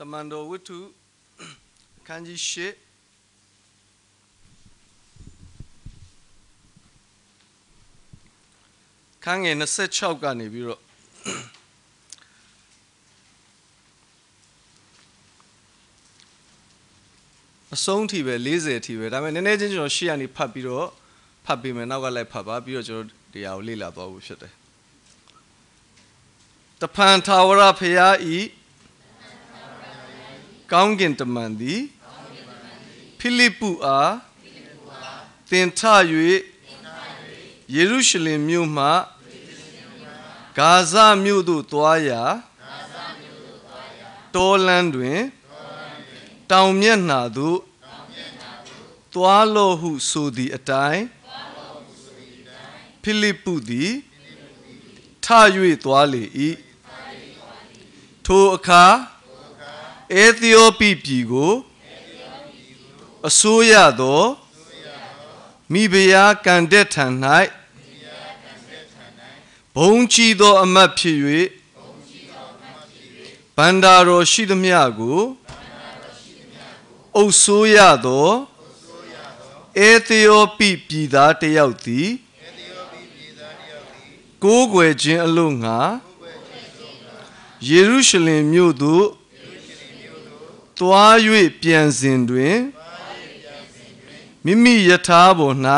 တမန်တော်ဝတ္ထုခန်းကြီး၈ခန်းငယ်26ကနေပြီးတော့အဆုံးအထိပဲ40အထိပဲဒါပေမဲ့နည်းနည်းချင်းကျွန်တော်ရှေ့ကနေဖတ်ပြီးတော့ဖတ်ပေးမယ်နောက်ကလိုက်ဖတ်ပါပြီးတော့ကျွန်တော်တရားကိုလေ့လာသွားဖို့ဖြစ်တယ်တပန်သာဝရဖရာဤကောင်းကင်တမန်သည်ဖိလိပ္ပုအားသင်ထ၍ယေရုရှလင်မြို့မှဂါဇမြို့သို့သွားရာတောလန်းတွင် တောင်မျက်နှာသို့သွားလော့ဟု ဆိုသည့်အတိုင်းဖိလိပ္ပုသည်ထ၍သွားလေ၏ထိုအခါအေသီယိုပီပြည်ကိုအစိုးရသောမိဖုရားကံတက်ထံ၌ဘုံချီသော အမတ်ဖြစ်၍ဘန္တာတော်ရှိသမျှကိုအုပ်စိုးရသောအေသီယိုပီပြည်သားတယောက်သည်ကိုးကွယ်ခြင်းအလို့ငှာယေရုရှလင်မြို့သို့သွား၍ပြန်စဉ်တွင်မိမိယထာပေါ်၌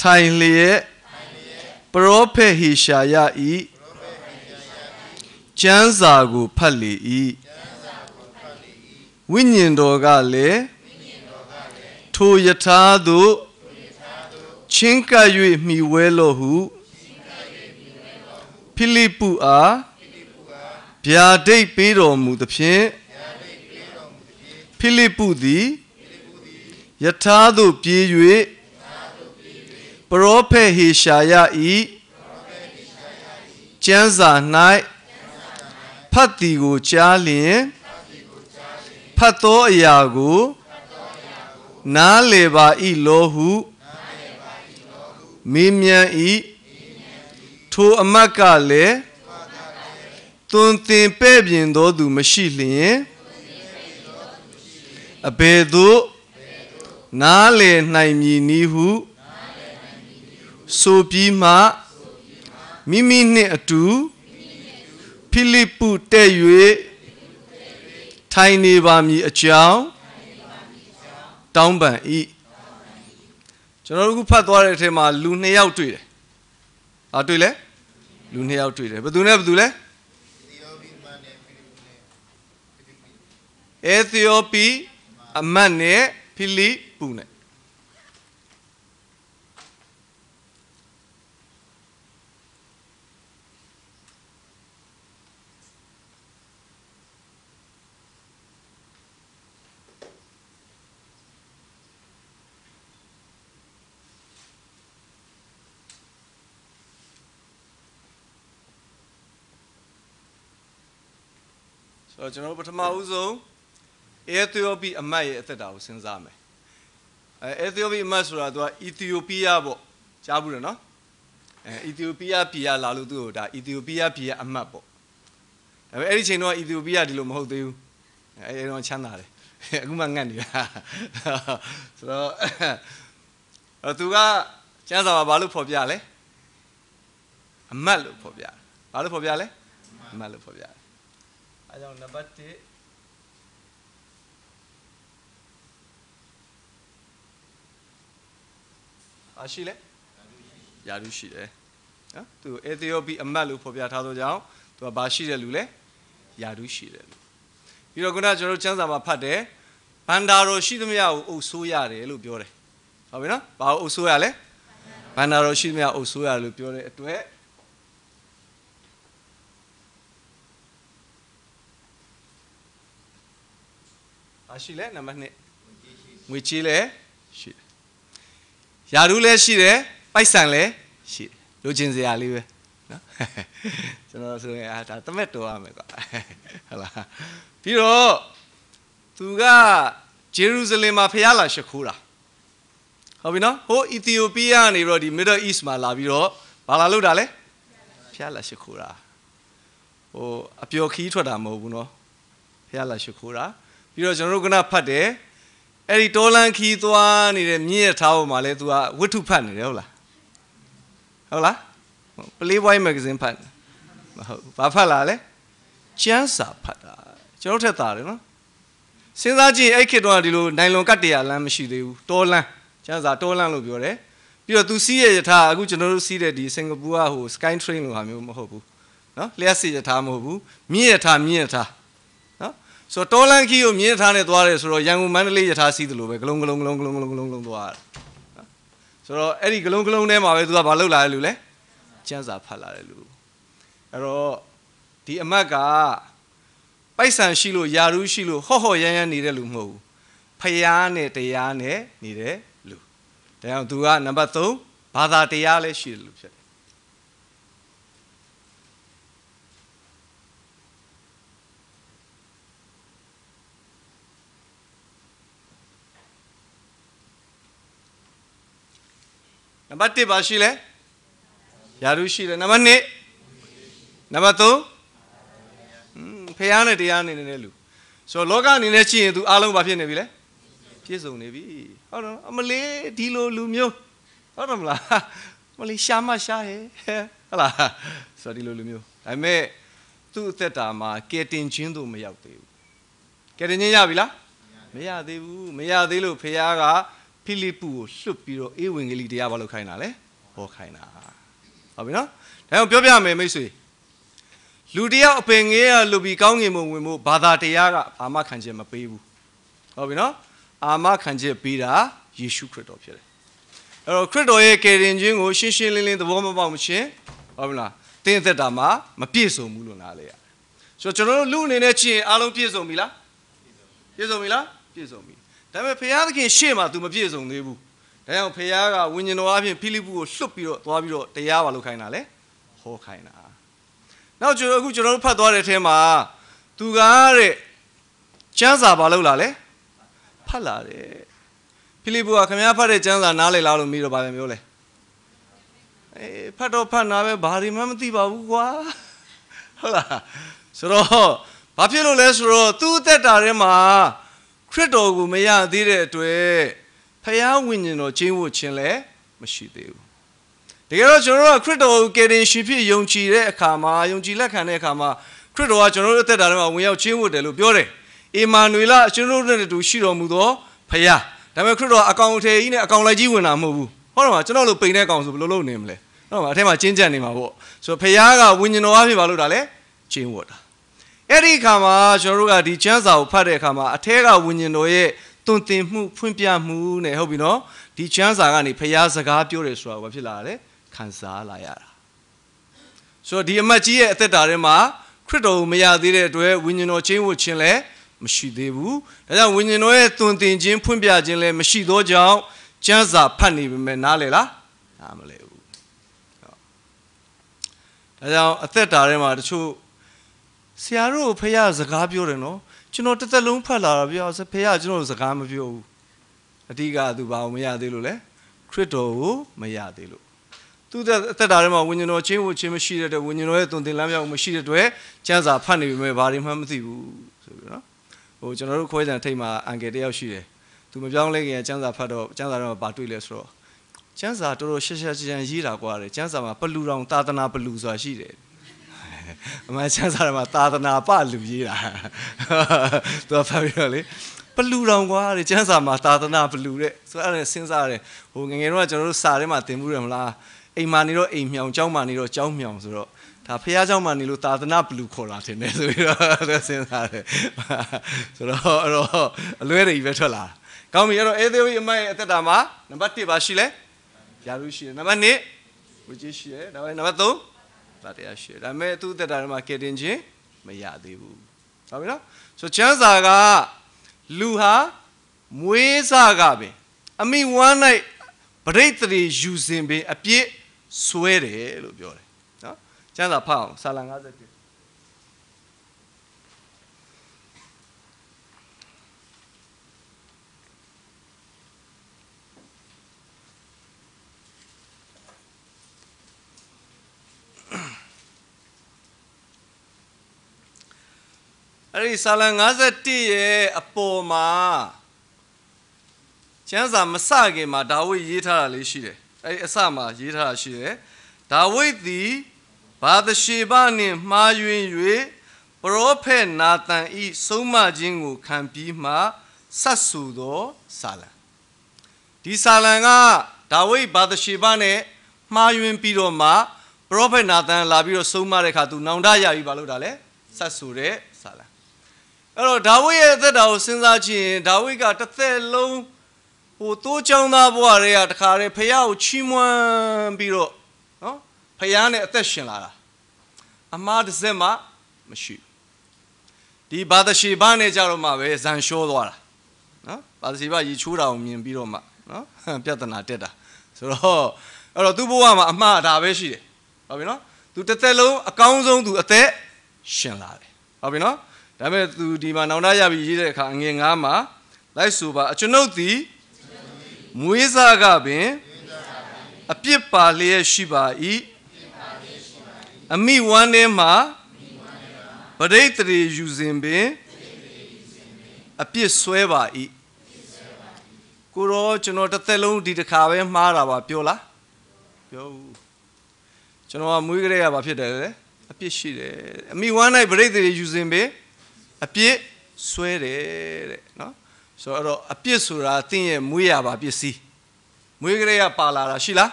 ထိုင်လျက်ပရောဖက်ဟေရှာယ၏ကျမ်းစာကိုဖတ်လေ၏ဝိညာဉ်တော်ကလည်းထိုယထာသို့ချင်းကပ်၍မိဝဲလော့ဟုဖိလိပ္ပုအားဗျာဒိတ်ပေးတော်မူသဖြင့်ဖိလိပ္ပုသည်ယထာသို့ပြေး၍ပရောဖက်ဟေရှာယ၏ကျမ်းစာ၌ဖတ်တီကိုကြားလျင်ဖတ်သောအရာကိုနားလေပါ၏လောဟုမေးမြန်း၏ထိုအမတ်ကလည်းသွန်သင်ပဲ့ပြင်သောသူ မရှိလျင်အဘယ်သို့နားလေနိုင်မည်နည်းဟုဆိုပြီးမှမိမိနှင့်အတူဖိလိပ္ပုတဲ့၍ထိုင်နေပါမည်အကြောင်းတောင်းပန်၏ကျွန်တော်တို့ခုဖတ်သွားတဲ့အထက်မှာ လူနှစ်ယောက်တွေ့တယ်။ဘာတွေ့လဲ။လူနှစ်ယောက်တွေ့တယ်။ဘယ်သူနဲ့ဘယ်သူလဲ။အီသီယိုပီအမတ်နဲ့ဖိလိပုနဲ့ဆိုတော့ကျွန်တော်ပထမဦးဆုံးအဲသီယိုပီအမတ်ရဲ့အသက်တာကိုစဉ်းစားမယ်အဲအဲသီယိုပီအမတ်ဆိုတာသူကအီသီယိုပီးယားပေါ့ကြားဘူးတယ်နော်အဲအီသီယိုပီးယားပြည်ကလာလို့သူ့ကိုဒါအီသီယိုပီးယားပြည်ကအမတ်ပေါ့ဒါပေမဲ့အဲ့ဒီချိန်တော့အီသီယိုပီးယားဒီလိုမဟုတ်သေးဘူးအဲဒီတော့ချမ်းသာတယ်အခုမှငတ်နေတာဆိုတော့သူကကျမ်းစာမှာဘာလို့ဖော်ပြလဲအမတ်လို့ဖော်ပြဘာလို့ဖော်ပြလဲအမတ်လို့ဖော်ပြအဲကြောင့်နံပါတ်1ဘာရှိလဲယာရုရှိတယ်နော်သူအေသီယိုပီအမတ်လို့ဖော်ပြထားသောကြောင့်သူကဘာရှိတဲ့လူလဲယာရုရှိတယ်ပြီးတော့ခုနကျွန်တော်တို့ကျမ်းစာမှာဖတ်တယ်ဘန္တာတော်ရှိသမျှကိုအုပ်ဆိုးရတယ်လို့ပြောတယ်ဟုတ်ပြီနော်ဘာကိုအုပ်ဆိုးရလဲဘန္တာတော်ရှိသမျှအုပ်ဆိုးရတယ်လို့ပြောတဲ့အတွက်အရှိလဲနံပါတ်2ငွေချေးလဲရှိတယ်ယာရုလည်းရှိတယ်ပိုက်ဆံလည်းရှိလိုချင်စရာလေးပဲနော်ကျွန်တော်ဆိုရင်အာဒါတမက်တော်ရမယ်ကွာဟုတ်လားပြီးတော့သူကဂျေရုဇလင်မှာဖျားလာရှခိုးတာဟုတ်ပြီနော်ဟိုအီသီယိုးပီးယားနေပြီးတော့ဒီ Middle East မှာလာပြီးတော့ဘာလာလို့တာလဲဖျားလာရှခိုးတာဟိုအပျော်ခီးထွက်တာမဟုတ်ဘူးနော်ဖျားလာရှခိုးတာပြီးတော့ကျွန်တော်တို့ကနဖတ်တယ်အဲ့ဒီတောလန်းခီးသွားနေတဲ့မြင့်ရထားပေါ်မှာလဲ तू ကဝတ္ထုဖတ်နေတယ်ဟုတ်လားဟုတ်လား Playboy magazine ဖတ်မဟုတ်ဘာဖတ်လာလဲကျန်းစာဖတ်တာကျွန်တော်ထက်သာတယ်နော်စဉ်းစားကြည့်အဲ့ခေတ်တုန်းကဒီလိုနိုင်လွန်ကတ်တရာလမ်းမရှိသေးဘူးတောလန်းကျန်းစာတောလန်းလို့ပြောတယ်ပြီးတော့ तू စီးရရထားအခုကျွန်တော်တို့စီးတဲ့ဒီစင်ကာပူကဟို Sky Train လိုဟာမျိုးမဟုတ်ဘူးနော်လျှက်စီရထားမဟုတ်ဘူးမြင့်ရထားမြင့်ရထားဆိုတော့တောလန်ခီကိုမြင်းထားနဲ့သွားတယ်ဆိုတော့ရန်ကုန်မန္တလေးရထားစီးတယ်လို့ပဲဂလုံးဂလုံးဂလုံးဂလုံးဂလုံးဂလုံးဂလုံးသွားတယ်ဆိုတော့အဲ့ဒီဂလုံးဂလုံးထဲမှာပဲသူကမလုပ်လာတဲ့လူလဲကျန်းစာဖတ်လာတဲ့လူအဲ့တော့ဒီအမတ်ကပိုက်ဆံရှိလို့ယာရုရှိလို့ဟော့ဟော့ရမ်းရမ်းနေတဲ့လူမဟုတ်ဘူးဖျားနဲ့တရားနဲ့နေတဲ့လူဒါကြောင့်သူကနံပါတ်3ဘာသာတရားလည်းရှိတယ်လို့ဖြစ်နံပါတ်1ပါရှိလဲယာရုရှိတယ်နံပါတ်2နံပါတ်3ဖះနဲ့တရားနေနေတဲ့လူဆိုတော့လောကအနေနဲ့ကြည့်ရင် तू အားလုံးဘာဖြစ်နေပြီလဲပြည့်စုံနေပြီဟုတ်တော့အမလေးဒီလိုလူမျိုးဟုတ်တယ်မလားမလေးရှားမရှားဟဲ့ဟုတ်လားဆိုတော့ဒီလိုလူမျိုးဒါပေမဲ့သူ့အသက်တာမှာကဲတင်ချင်းတို့မရောက်သေးဘူးကဲတင်ချင်းရပြီလားမရသေးဘူးမရသေးလို့ဖះကဖိလိပ္ပုကိုလွတ်ပြီးတော့အေးဝင်ကလေးတရားဘာလို့ခိုင်းတာလဲဟောခိုင်းတာဟုတ်ပြီနော်ဒါကြောင့်ပြောပြမယ်မိတ်ဆွေလူတယောက်အပင်ငယ်ရလူပြီးကောင်းငင်မုံဝင်မှုဘာသာတရားကအာမခံချက်မပေးဘူးဟုတ်ပြီနော် အာမခံချက်ပေးတာယေရှုခရစ်တော်ဖြစ်တယ်အဲ့တော့ခရစ်တော်ရဲ့ကယ်တင်ခြင်းကိုရှင်းရှင်းလင်းလင်းသဘောမပေါက်မချင်းဟုတ်ပြီလားတင်းသက်တာမှာမပြည့်စုံဘူးလို့နားလေရတယ်ဆိုတော့ကျွန်တော်တို့လူအနေနဲ့ချင်းအားလုံးပြည့်စုံပြီလားပြည့်စုံပြီလားပြည့်စုံပြီဒါပေမဲ့ဖရာသခင်ရှေ့မှာ तू မပြည့်စုံသေးဘူးဒါကြောင့်ဖရာကဝိညာဉ်တော်အဖြစ်ဖိလိပ္ပုကိုလွတ်ပြီးတော့သွားပြီးတော့တရားပါလို့ခိုင်းတာလေဟောခိုင်းတာနောက်ကျွန်တော်အခုကျွန်တော်တို့ဖတ်သွားတဲ့အထဲမှာ तू ကတဲ့ကျမ်းစာဘာလို့လာလဲဖတ်လာတယ်ဖိလိပ္ပုကခင်ဗျားဖတ်တဲ့ကျမ်းစာနားလည်လားလို့မိတော့ဗာပြန်ပြောလဲအေးဖတ်တော့ဖတ်နာပဲဘာဒီမှမသိပါဘူးကွာဟုတ်လားဆိုတော့ဘာဖြစ်လို့လဲဆိုတော့သူ့အသက်တာထဲမှာခရစ်တော်ကိုမရသေးတဲ့အတွက်ဖယားဝိညာဉ်တော်ကျင်းဝတ်ခြင်းလည်းမရှိသေးဘူးတကယ်တော့ကျွန်တော်တို့ကခရစ်တော်ကိုကယ်တင်ရှင်ဖြစ်ယုံကြည်တဲ့အခါမှာယုံကြည်လက်ခံတဲ့အခါမှာခရစ်တော်ကကျွန်တော်တို့အသက်တာထဲမှာဝင်ရောက်ကျင်းဝတ်တယ်လို့ပြောတယ်အေမာနွေလကျွန်တော်တို့နဲ့တူရှိတော်မူသောဖယားဒါပေမဲ့ခရစ်တော်အကောင်အထည်ကြီးနဲ့အကောင်လိုက်ကြီးဝင်လာမဟုတ်ဘူးဟုတ်တယ်မလားကျွန်တော်တို့ပိန်တဲ့ကောင်ဆိုဘယ်လိုလုပ်နေမလဲဟုတ်တယ်မလားအထက်မှာကျင်းကြံနေမှာပေါ့ဆိုတော့ဖယားကဝိညာဉ်တော်အဖြစ်ပါလို့ဒါလဲကျင်းဝတ်တာအဲ့ဒီအခါမှာကျွန်တော်တို့ကဒီကျမ်းစာကိုဖတ်တဲ့အခါမှာအထက်ကဝိညာဉ်တော်ရဲ့တွင်တင်မှုဖွင့်ပြမှုနဲ့ဟုတ်ပြီနော်ဒီကျမ်းစာကနေဖရာစကားပြောတယ်ဆိုတာဘာဖြစ်လာလဲခံစားလာရတာဆိုတော့ဒီအမတ်ကြီးရဲ့အသက်တာထဲမှာခရစ်တော်ကိုမရသေးတဲ့အတွက်ဝိညာဉ်တော်ချင်းဝတ်ခြင်းလည်းမရှိသေးဘူးဒါကြောင့်ဝိညာဉ်တော်ရဲ့တွင်တင်ခြင်းဖွင့်ပြခြင်းလည်းမရှိသောကြောင့်ကျမ်းစာဖတ်နေပေမဲ့နားလေလားနားမလဲဘူးဒါကြောင့်အသက်တာထဲမှာတချို့ဆရာတို့ဖခင်စကားပြောတယ်နော်ကျွန်တော်တစ်သက်လုံးဖတ်လာတာပြောဖခင်ကျွန်တော်စကားမပြောဘူးအဓိကသူဘာမရသေးလို့လဲခရစ်တော်ကိုမရသေးလို့သူအသက်တာထဲမှာဝိညာဉ်တော်ချင်းဝချင်းမရှိတဲ့အတွက်ဝိညာဉ်တော်ရဲ့တုန်သင်လမ်းမြောက်မရှိတဲ့အတွက်ကျမ်းစာဖတ်နေပြီမဲ့ဘာတွေမှမသိဘူးဆိုပြီးတော့ဟိုကျွန်တော်တို့ခွဲကြံထိတ်မှာအန်ကယ်တယောက်ရှိတယ်သူမပြောင်းလဲခင်ကျမ်းစာဖတ်တော့ကျမ်းစာတော့ဘာတွေ့လဲဆိုတော့ကျမ်းစာတော်တော်ရှက်ရှက်ချင်ချင်ရေးတာကွာတယ်ကျမ်းစာမှာဘလူတော်သာသနာဘလူဆိုတာရှိတယ်အမှန်ချမ်းသာတယ်မှာသာသနာပလူရေးတာသူကဖတ်ပြီးတော့လေဘလူတော်ကွာတဲ့ချမ်းသာမှာသာသနာဘလူတဲ့ဆိုအဲ့ဒါစဉ်းစားရတယ်ဟိုငငယ်တော့ကျွန်တော်တို့စာထဲမှာသင်မှုတယ်မလားအိမ်မာနေတော့အိမ်မြောင်ကျောင်းမာနေတော့ကျောင်းမြောင်ဆိုတော့ဒါဖះเจ้าမှနေလို့သာသနာဘလူခေါ်တာတင်တယ်ဆိုပြီးတော့စဉ်းစားတယ်ဆိုတော့အဲ့တော့အလွဲတွေကြီးပဲထွက်လာကောင်းပြီအဲ့တော့အေသေဝိအမိုက်အသက်တာမှာနံပါတ်1ပါရှိလဲယာရုရှိတယ်နံပါတ်2ဝေကြီးရှိတယ်ဒါပဲနံပါတ်3တတရားရှိတယ်ဒါပေမဲ့သူ့တက်တာထဲမှာကယ်တင်ခြင်းမရသေးဘူးဟုတ်ပြီနော်ဆိုချမ်းစာကလူဟာမွေးစားကပင်အမိဝမ်း၌ပရိတ်တရေယူစဉ်ပင်အပြည့်ဆွဲတယ်လို့ပြောတယ်နော်ချမ်းသာဖတ်အောင်ဆာလံ51အဲ့ဒီဆာလံ51ရဲ့အပေါ်မှာကျမ်းစာမစခင်မှာဒါဝိဒ်ရေးထားတာလေးရှိတယ်အဲ့ဒီအစမှာရေးထားတာရှိတယ်ဒါဝိဒ်သည်ဘာသရှေဘနှင့်မှားယွင်း၍ပရောဖက်နာသန်ဤဆုံးမခြင်းကိုခံပြီးမှဆတ်ဆူသောဆာလံဒီဆာလံကဒါဝိဒ်ဘာသရှေဘနဲ့မှားယွင်းပြီးတော့မှပရောဖက်နာသန်လာပြီးတော့ဆုံးမတဲ့အခါသူနောင်တရပြီးဘာလို့ဒါလဲဆတ်ဆူတဲ့အဲ့တော့ဒါဝိရဲ့အသက်တာကိုစဉ်းစားကြည့်ရင်ဒါဝိကတစ်သက်လုံးဟိုတိုးချောင်းသားဘဝတွေကတခါတည်းဖယားကိုချီးမွမ်းပြီးတော့နော်ဖယားနဲ့အသက်ရှင်လာတာအမားတစ်စက်မှမရှိဒီဘာသရှိဘနဲ့ကြတော့မှပဲဇန်ရှောသွားတာနော်ဘာသရှိဘရေချိုးတာကိုမြင်ပြီးတော့မှနော်ပြဿနာတက်တာဆိုတော့အဲ့တော့သူ့ဘဝမှာအမှားဒါပဲရှိတယ်ဟုတ်ပြီနော်သူတစ်သက်လုံးအကောင်းဆုံးသူအသက်ရှင်လာတယ်ဟုတ်ပြီနော်ဒါပေမဲ့သူဒီမှာနောင်တရပြီးရေးတဲ့အခါအငယ်9မှာလိုက်ဆိုပါအကျွန်ုပ်သည်မွေးစားကပင်အပြစ်ပါလျက်ရှိပါ၏အမိဝမ်းထဲမှာပရိတ်တရေယူစဉ်ပင်အပြစ်ဆွဲပါ၏ကိုရောကျွန်တော်တစ်သက်လုံးဒီတစ်ခါပဲမှားတာပါပြောလားပြောဘူးကျွန်တော်ကမွေးကြရတာဖြစ်တယ်လေအပြစ်ရှိတယ်အမိဝမ်း၌ပရိတ်တရေယူစဉ်ပင်အပြစ်ဆွဲတယ်တဲ့နော်ဆိုတော့အပြစ်ဆိုတာသင်ရဲ့မွေးရပါပစ္စည်းမွေးကလေးကပါလာတာရှိလား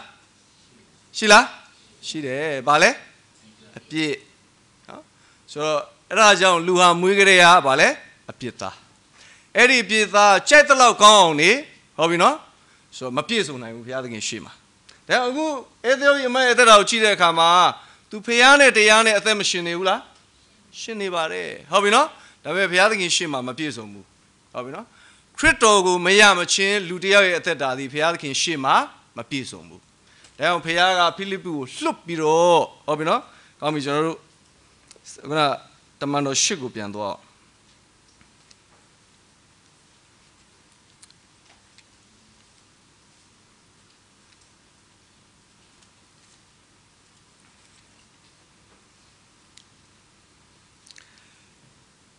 ရှိလားရှိတယ်ဗာလဲအပြစ်နော်ဆိုတော့အဲ့ဒါကြောင့်လူဟာမွေးကလေးကဗာလဲအပြစ်သားအဲ့ဒီအပြစ်သားကြိုက်တဲ့လောက်ကောင်းအောင်နေဟုတ်ပြီနော်ဆိုတော့မပြည့်စုံနိုင်ဘူးဘုရားသခင်ရှိမှာဒါအခုအေသေယအမေအသက်တော်ကိုကြည့်တဲ့အခါမှာ तू ဖះနဲ့တရားနဲ့အသက်မရှင်နေဘူးလားရှင်နေပါတယ်ဟုတ်ပြီနော်ဒါပေမဲ့ဘုရားသခင်ရှေ့မှာမပြည့်စုံဘူးဟုတ်ပြီနော်ခရစ်တော်ကိုမရမချင်းလူတယောက်ရဲ့အသက်တာသည်ဘုရားသခင်ရှေ့မှာမပြည့်စုံဘူးဒါကြောင့်ဘုရားကဖိလိပ္ပုကိုလွတ်ပြီးတော့ဟုတ်ပြီနော်ကောင်းပြီကျွန်တော်တို့ခုနတမန်တော်ရှစ်ကိုပြန်သွားအောင်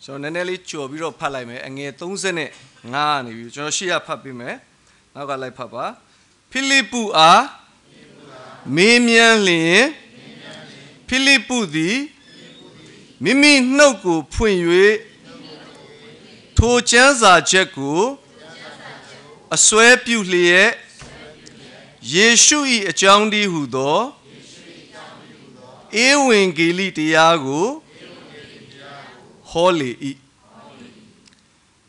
ကျွန်တော်နည်းနည်းလေးကြော်ပြီးတော့ဖတ်လိုက်မယ်အငယ်35နေပြီကျွန်တော်ရှေ့ရဖတ်ပေးမယ်နောက်ကလိုက်ဖတ်ပါဖိလိပ္ပုအားမေးမြန်းလျင်ဖိလိပ္ပုသည်မိမိနှုတ်ကိုဖွင့်၍ထိုကျမ်းစာချက်ကိုအစွဲပြုလျက်ယေရှု၏အကြောင်းတည်းဟူသောဧဝံဂေလိတရားကိုဟောလေဤ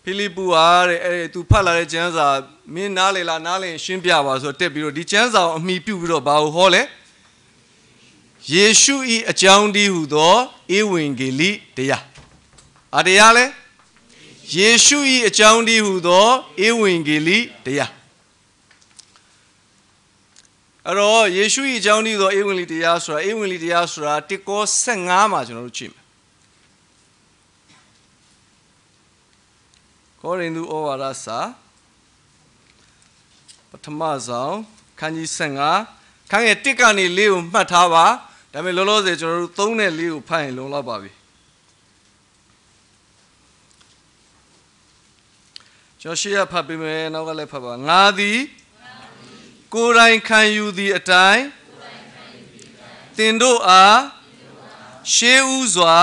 ဖိလိပ္ပုဟာတဲ့အဲ့သူဖတ်လာတဲ့ကျမ်းစာမင်းနားလေလားနားလေရှင်းပြပါဆိုတက်ပြီးတော့ဒီကျမ်းစာကိုအမိပြုပြီးတော့ဘာကိုဟောလဲယေရှုဤအကြောင်းတည်းဟူသောဧဝံဂေလိတရားအတရားလဲယေရှုဤအကြောင်းတည်းဟူသောဧဝံဂေလိတရားအဲ့တော့ယေရှုဤအကြောင်းတည်းသောဧဝံဂေလိတရားဆိုတာဧဝံဂေလိတရားဆိုတာတကော15မှာကျွန်တော်တို့ကြည့်ကောရိန္သုဩဝါဒစာပထမဆုံးခန်းကြီး15ခန်းငယ်1ကနေ4ကိုမှတ်ထားပါဒါပေမဲ့လောလောဆယ်ကျွန်တော်တို့3နဲ့4ကိုဖတ်ရင်လုံလောက်ပါပြီကျော်ရှိရဖတ်ပေးမယ်နောက်ကလည်းဖတ်ပါငါသည်ကိုယ်တိုင်ခံယူသည့်အတိုင်းတင်တို့အားရှေးဥစွာ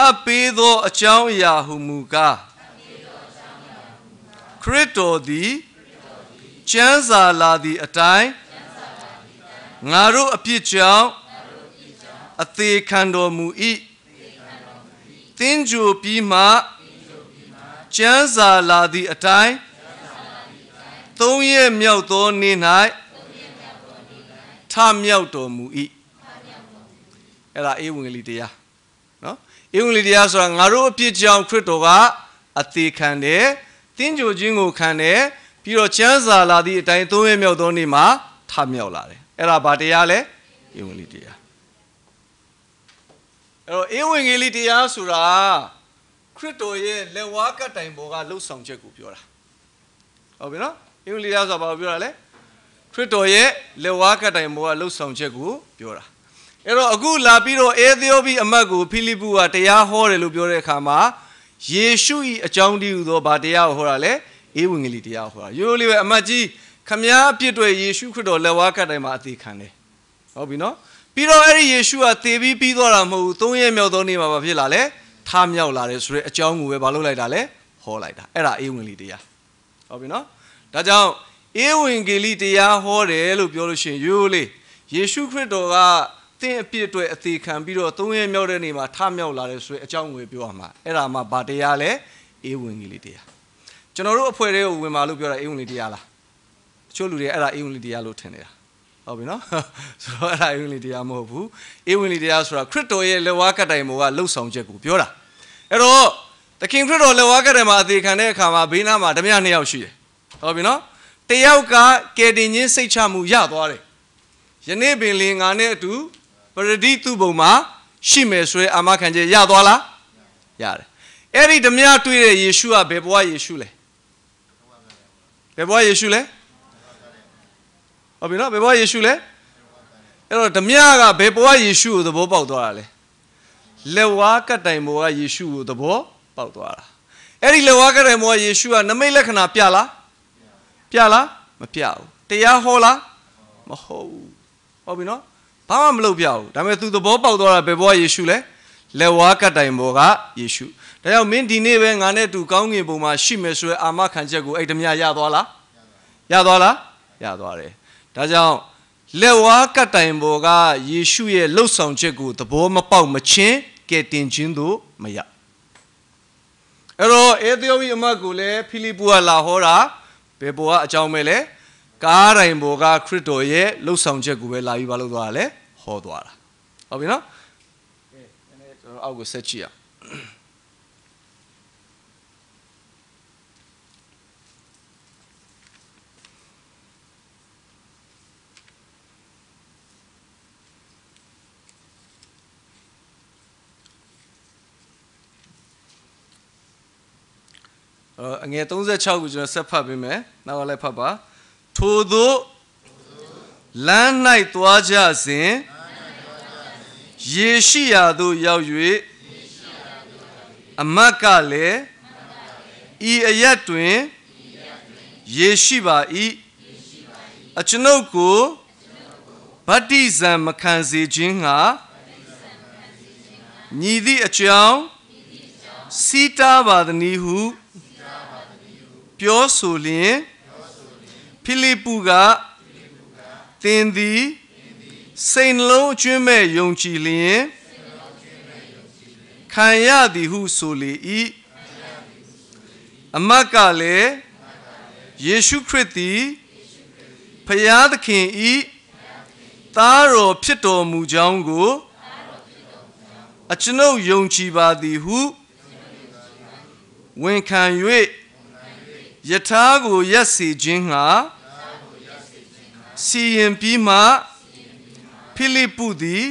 အပ်ပေးသော အကြောင်းအရာဟုမူကားရစ်တော်သည်ကျမ်းစာလာသည့်အတိုင်းငါတို့အပြစ်ကြောင့်အသေးခံတော်မူ၏တင်းကြိုပြီးမှကျမ်းစာလာသည့်အတိုင်းသုံးရက်မြောက်သောနေ့၌ထမြောက်တော်မူ၏အဲ့ဒါအေးဝင်ကလေးတရားနော်အေးဝင်ကလေးတရားဆိုတာငါတို့အပြစ်ကြောင့်ခရစ်တော်ကအသေးခံတယ်တင်းကြိုခြင်းကိုခံတယ်ပြီးတော့ကျမ်းစာလာသည့်အတိုင်းသုံးရမြောက်သောနေ့မှာထမြောက်လာတယ်အဲ့ဒါဗာတရားလဲဧဝံဂေလိတရားအဲ့တော့ဧဝံဂေလိတရားဆိုတာခရစ်တော်ရဲ့လက်ဝါးကတိုင်ပေါ်ကလှုပ်ဆောင်ချက်ကိုပြောတာဟုတ်ပြီနော်ဧဝံဂေလိတရားဆိုတာဘာကိုပြောတာလဲခရစ်တော်ရဲ့လက်ဝါးကတိုင်ပေါ်ကလှုပ်ဆောင်ချက်ကိုပြောတာအဲ့တော့အခုလာပြီးတော့အေသီယိုပီအမတ်ကိုဖိလိပ္ပုကတရားဟောတယ်လို့ပြောတဲ့အခါမှာယေရှု၏အကြောင်းတည်းဟူသောဗာတရားကိုဟောတာလေအေးဝင်ငလီတရားဟောတာရိုးလေးပဲအမတ်ကြီးခမည်းအဖြစ်တွေ့ယေရှုခရစ်တော်လက်ဝါးကပ်တိုင်းမှာအသေးခံတယ်ဟုတ်ပြီနော်ပြီးတော့အဲ့ဒီယေရှုကသေပြီးပြီးသွားတာမဟုတ်ဘူး၃ရက်မြောက်သောနေ့မှာဘာဖြစ်လာလဲထမြောက်လာတယ်ဆိုတဲ့အကြောင်းကိုပဲဘာလုပ်လိုက်တာလဲဟောလိုက်တာအဲ့ဒါအေးဝင်လီတရားဟုတ်ပြီနော်ဒါကြောင့်အေးဝင်ဂေလိတရားဟောတယ်လို့ပြောလို့ရှိရင်ရိုးရိုးလေးယေရှုခရစ်တော်ကသင်အပြစ်အတွက်အသေးခံပြီးတော့သုံးရမြောက်တဲ့နေမှာထမြောက်လာတယ်ဆိုရင်အကြောင်းကိုပြောရမှာအဲ့ဒါမှဗာတရားလဲအေးဝင်ကြီးလေးတရားကျွန်တော်တို့အဖွဲ့တွေကိုဝင်ပါလို့ပြောတာအေးဝင်လေးတရားလားတချို့လူတွေအဲ့ဒါအေးဝင်လေးတရားလို့ထင်နေတာဟုတ်ပြီနော်ဆိုတော့အဲ့ဒါအေးဝင်လေးတရားမဟုတ်ဘူးအေးဝင်လေးတရားဆိုတာခရစ်တော်ရဲ့လက်ဝါးကတိုင်ပေါ်ကလှုပ်ဆောင်ချက်ကိုပြောတာအဲ့တော့သခင်ခရစ်တော်လက်ဝါးကတိုင်မှာအသေးခံတဲ့အခါမှာဘေးနားမှာဓမြနှစ်ယောက်ရှိတယ်ဟုတ်ပြီနော်တယောက်ကကယ်တင်ခြင်းစိတ်ချမှုရသွားတယ်ယနေ့ပင်လင်ငါနဲ့အတူပရဒိသူဘုံမှာရှိမယ်ဆိုရဲအာမခံချက်ရသွားလားရတယ်အဲ့ဒီဓမြတွေ့တဲ့ယေရှုကဘယ်ဘဝယေရှုလဲဘယ်ဘဝယေရှုလဲဟုတ်ပြီနော်ဘယ်ဘဝယေရှုလဲအဲ့တော့ဓမြကဘယ်ဘဝယေရှုကိုသဘောပေါက်သွားတာလဲလက်ဝါးကတိုင်ဘဝယေရှုကိုသဘောပေါက်သွားတာအဲ့ဒီလက်ဝါးကတိုင်ဘဝယေရှုကနမိတ်လက္ခဏာပြလားပြလားမပြဘူးတရားဟောလားမဟုတ်ဘူးဟုတ်ပြီနော်ဘာမှမလုပ်ပြဘူးဒါပေမဲ့သူသဘောပေါက်သွားတာဘယ်ဘဝယေရှုလဲလက်ဝါးကတိုင်ဘောကယေရှုဒါကြောင့်မင်းဒီနေ့ပဲငါနဲ့တူကောင်းငင်ပုံမှာရှိမယ်ဆိုရယ်အာမခံချက်ကိုအဲ့တမရရသွားလားရသွားလားရသွားတယ်ဒါကြောင့်လက်ဝါးကတိုင်ဘောကယေရှုရဲ့လှုပ်ဆောင်ချက်ကိုသဘောမပေါက်မချင်းကဲတင်ခြင်းတို့မရအဲ့တော့အေသီယိုပီအမတ်ကိုလည်းဖိလိပ္ပုကလာဟောတာဘယ်ဘောကအကြောင်းပဲလဲကားတိုင်ပေါ်ကခရစ်တော်ရဲ့လှုပ်ဆောင်ချက်ကိုပဲလာပြီးပါလို့သွားတာလေဟောသွားတာဟုတ်ပြီနော်အေးနည်းကျွန်တော်အောက်ကိုဆက်ကြည့်အောင်အငယ်36ကိုကျွန်တော်ဆက်ဖတ်ပေးမယ်နောက်ကလည်းဖတ်ပါထိုသို့လမ်း၌သွားကြစဉ်ယေရှိယာသို့ရောက်၍အမတ်ကလည်းဤအရက်တွင်ယေရှိပါ၏အကျွန်ုပ်ကိုဗတ္တိဇံမခံစေခြင်းငှာညီသည့်အကြောင်းစီတာပါသည်ဟုပြောဆိုလျင်ဖိလိပ္ပုကသင်သည်စိတ်နှလုံးအကျွမ်းမဲ့ယုံကြည်လျင်ခံရသည်ဟုဆိုလေ၏အမတ်ကလည်းယေရှုခရစ်သည်ဖျားသခင်ဤသားတော်ဖြစ်တော်မူကြောင်းကိုအကျွန်ုပ်ယုံကြည်ပါသည်ဟုဝန်ခံ၍ယထာကိုရက်စီခြင်းငှာစီရင်ပြီးမှဖိလိပ္ပုသည်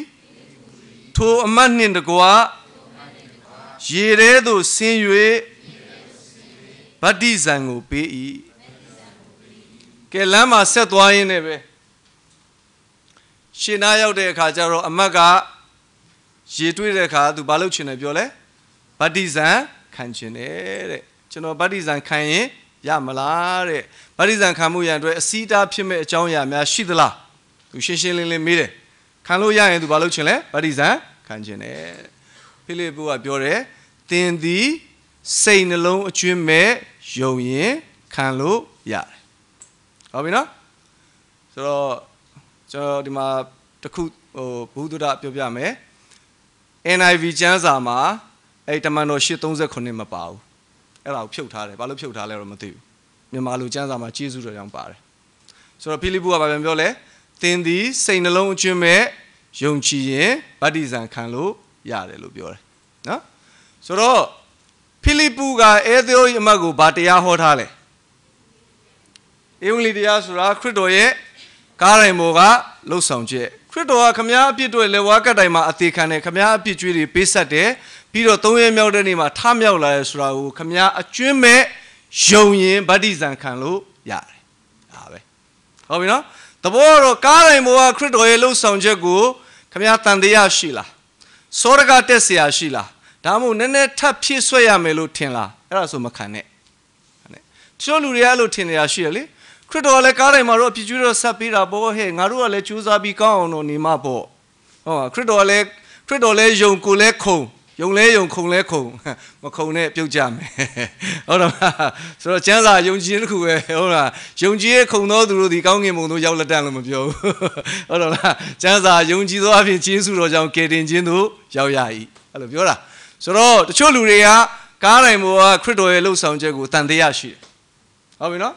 ထိုအမတ်နှင့်တကွာရေထဲသို့ဆင်း၍ဗတ္တိဇံကိုပေး၏ကဲလမ်းမှာဆက်သွားရင်းနဲ့ပဲရှင်နာရောက်တဲ့အခါကျတော့အမတ်ကရေတွေ့တဲ့အခါသူဘာလုပ်ချင်တယ်ပြောလဲဗတ္တိဇံခံချင်တယ်တဲ့ကျွန်တော်ဗတ္တိဇံခံရင်ရမလားတဲ့ဗတ္တိဇံခံမှုရန်အတွက်အစီတားဖြစ်မဲ့အကြောင်းအရာများရှိသလားသူရှင်းရှင်းလင်းလင်းမေးတယ်ခံလို့ရရင်သူဘာလုပ်ချင်လဲဗတ္တိဇံခံချင်တယ်ဖိလိပ္ပုကပြောတယ်သင်သည် စိတ်နှလုံး အကျွင်းမဲ့ယုံရင်ခံလို့ရတယ်ဟုတ်ပြီနော်ဆိုတော့ကျွန်တော်ဒီမှာတခုဟိုဘုဒ္ဓပြောပြမယ် NIV ကျမ်းစာမှာအဲ့တမန်တော်839မပါဘူးအဲ့ဒါကိုဖြုတ်ထားတယ်ဘာလို့ဖြုတ်ထားလဲတော့မသိဘူးမြန်မာလူကျမ်းစာမှာကျေးဇူးတော်ကြောင့်ပါတယ်ဆိုတော့ဖိလိပ္ပုကဘာပြန်ပြောလဲသင်သည်စိတ်နှလုံးအကျွင်းမဲ့ယုံကြည်ရင်ဗတ္တိဇံခံလို့ရတယ်လို့ပြောတယ်နော်ဆိုတော့ဖိလိပ္ပုကအဲသေယအမတ်ကိုဘာတရားဟောထားလဲဧဝံဂေလိတရားဆိုတာခရစ်တော်ရဲ့ကားရိုင်ပေါ်ကလှုပ်ဆောင်ချက်ခရစ်တော်ကခမည်းအပြစ်တွေလေဝါကတိုင်မှာအသေးခံတယ်ခမည်းအပြစ်ကြွေးတွေပေးဆက်တယ်ပြီးတော့၃ရက်မြောက်တဲ့နေ့မှာထမြောက်လာရဆိုတာကိုခမည်းအကျွင်းမဲ့ယုံရင်ဗတ္တိဇံခံလို့ရတယ်ဒါပဲဟုတ်ပြီနော်တဘောတော့ကားတိုင်းဘောကခရစ်တော်ရဲ့လှုပ်ဆောင်ချက်ကိုခမည်းတန်တရားရှိလားစောရကတက်เสียရှိလားဒါမှမဟုတ်နည်းနည်းထပ်ဖြည့်ဆွက်ရမယ်လို့ထင်လားအဲ့ဒါဆိုမခံနဲ့တချို့လူတွေကအဲ့လိုထင်နေတာရှိရလေခရစ်တော်ကလည်းကားတိုင်းမှာတော့အပြည့်ကျူးတော့ဆက်ပေးတာပေါ့ဟဲ့ငါတို့ကလည်းကြိုးစားပြီးကောင်းအောင်တော့နေမှာပေါ့ဟုတ်ပါခရစ်တော်လည်းခရစ်တော်လည်းယုံကိုလည်းခုံယုံလဲယုံခုံလဲခုံမခုံနဲ့ပြုတ်ကြမယ်ဟုတ်တယ်မလားဆိုတော့ကျမ်းစာယုံကြည်ခြင်းတစ်ခုပဲဟုတ်လားယုံကြည်ရခုံသောသူတို့ဒီကောင်းကင်ဘုံသို့ရောက်လက်တန့်လို့မပြောဘူးဟုတ်တယ်မလားကျမ်းစာယုံကြည်သောအဖြစ်ယေရှုတော်ကြောင့်ကယ်တင်ခြင်းသို့ရောက်ရ၏အဲ့လိုပြောတာဆိုတော့တချို့လူတွေကကားတိုင်းပေါ်ကခရစ်တော်ရဲ့လှုပ်ဆောင်ချက်ကိုတန်တရားရှိတယ်ဟုတ်ပြီနော်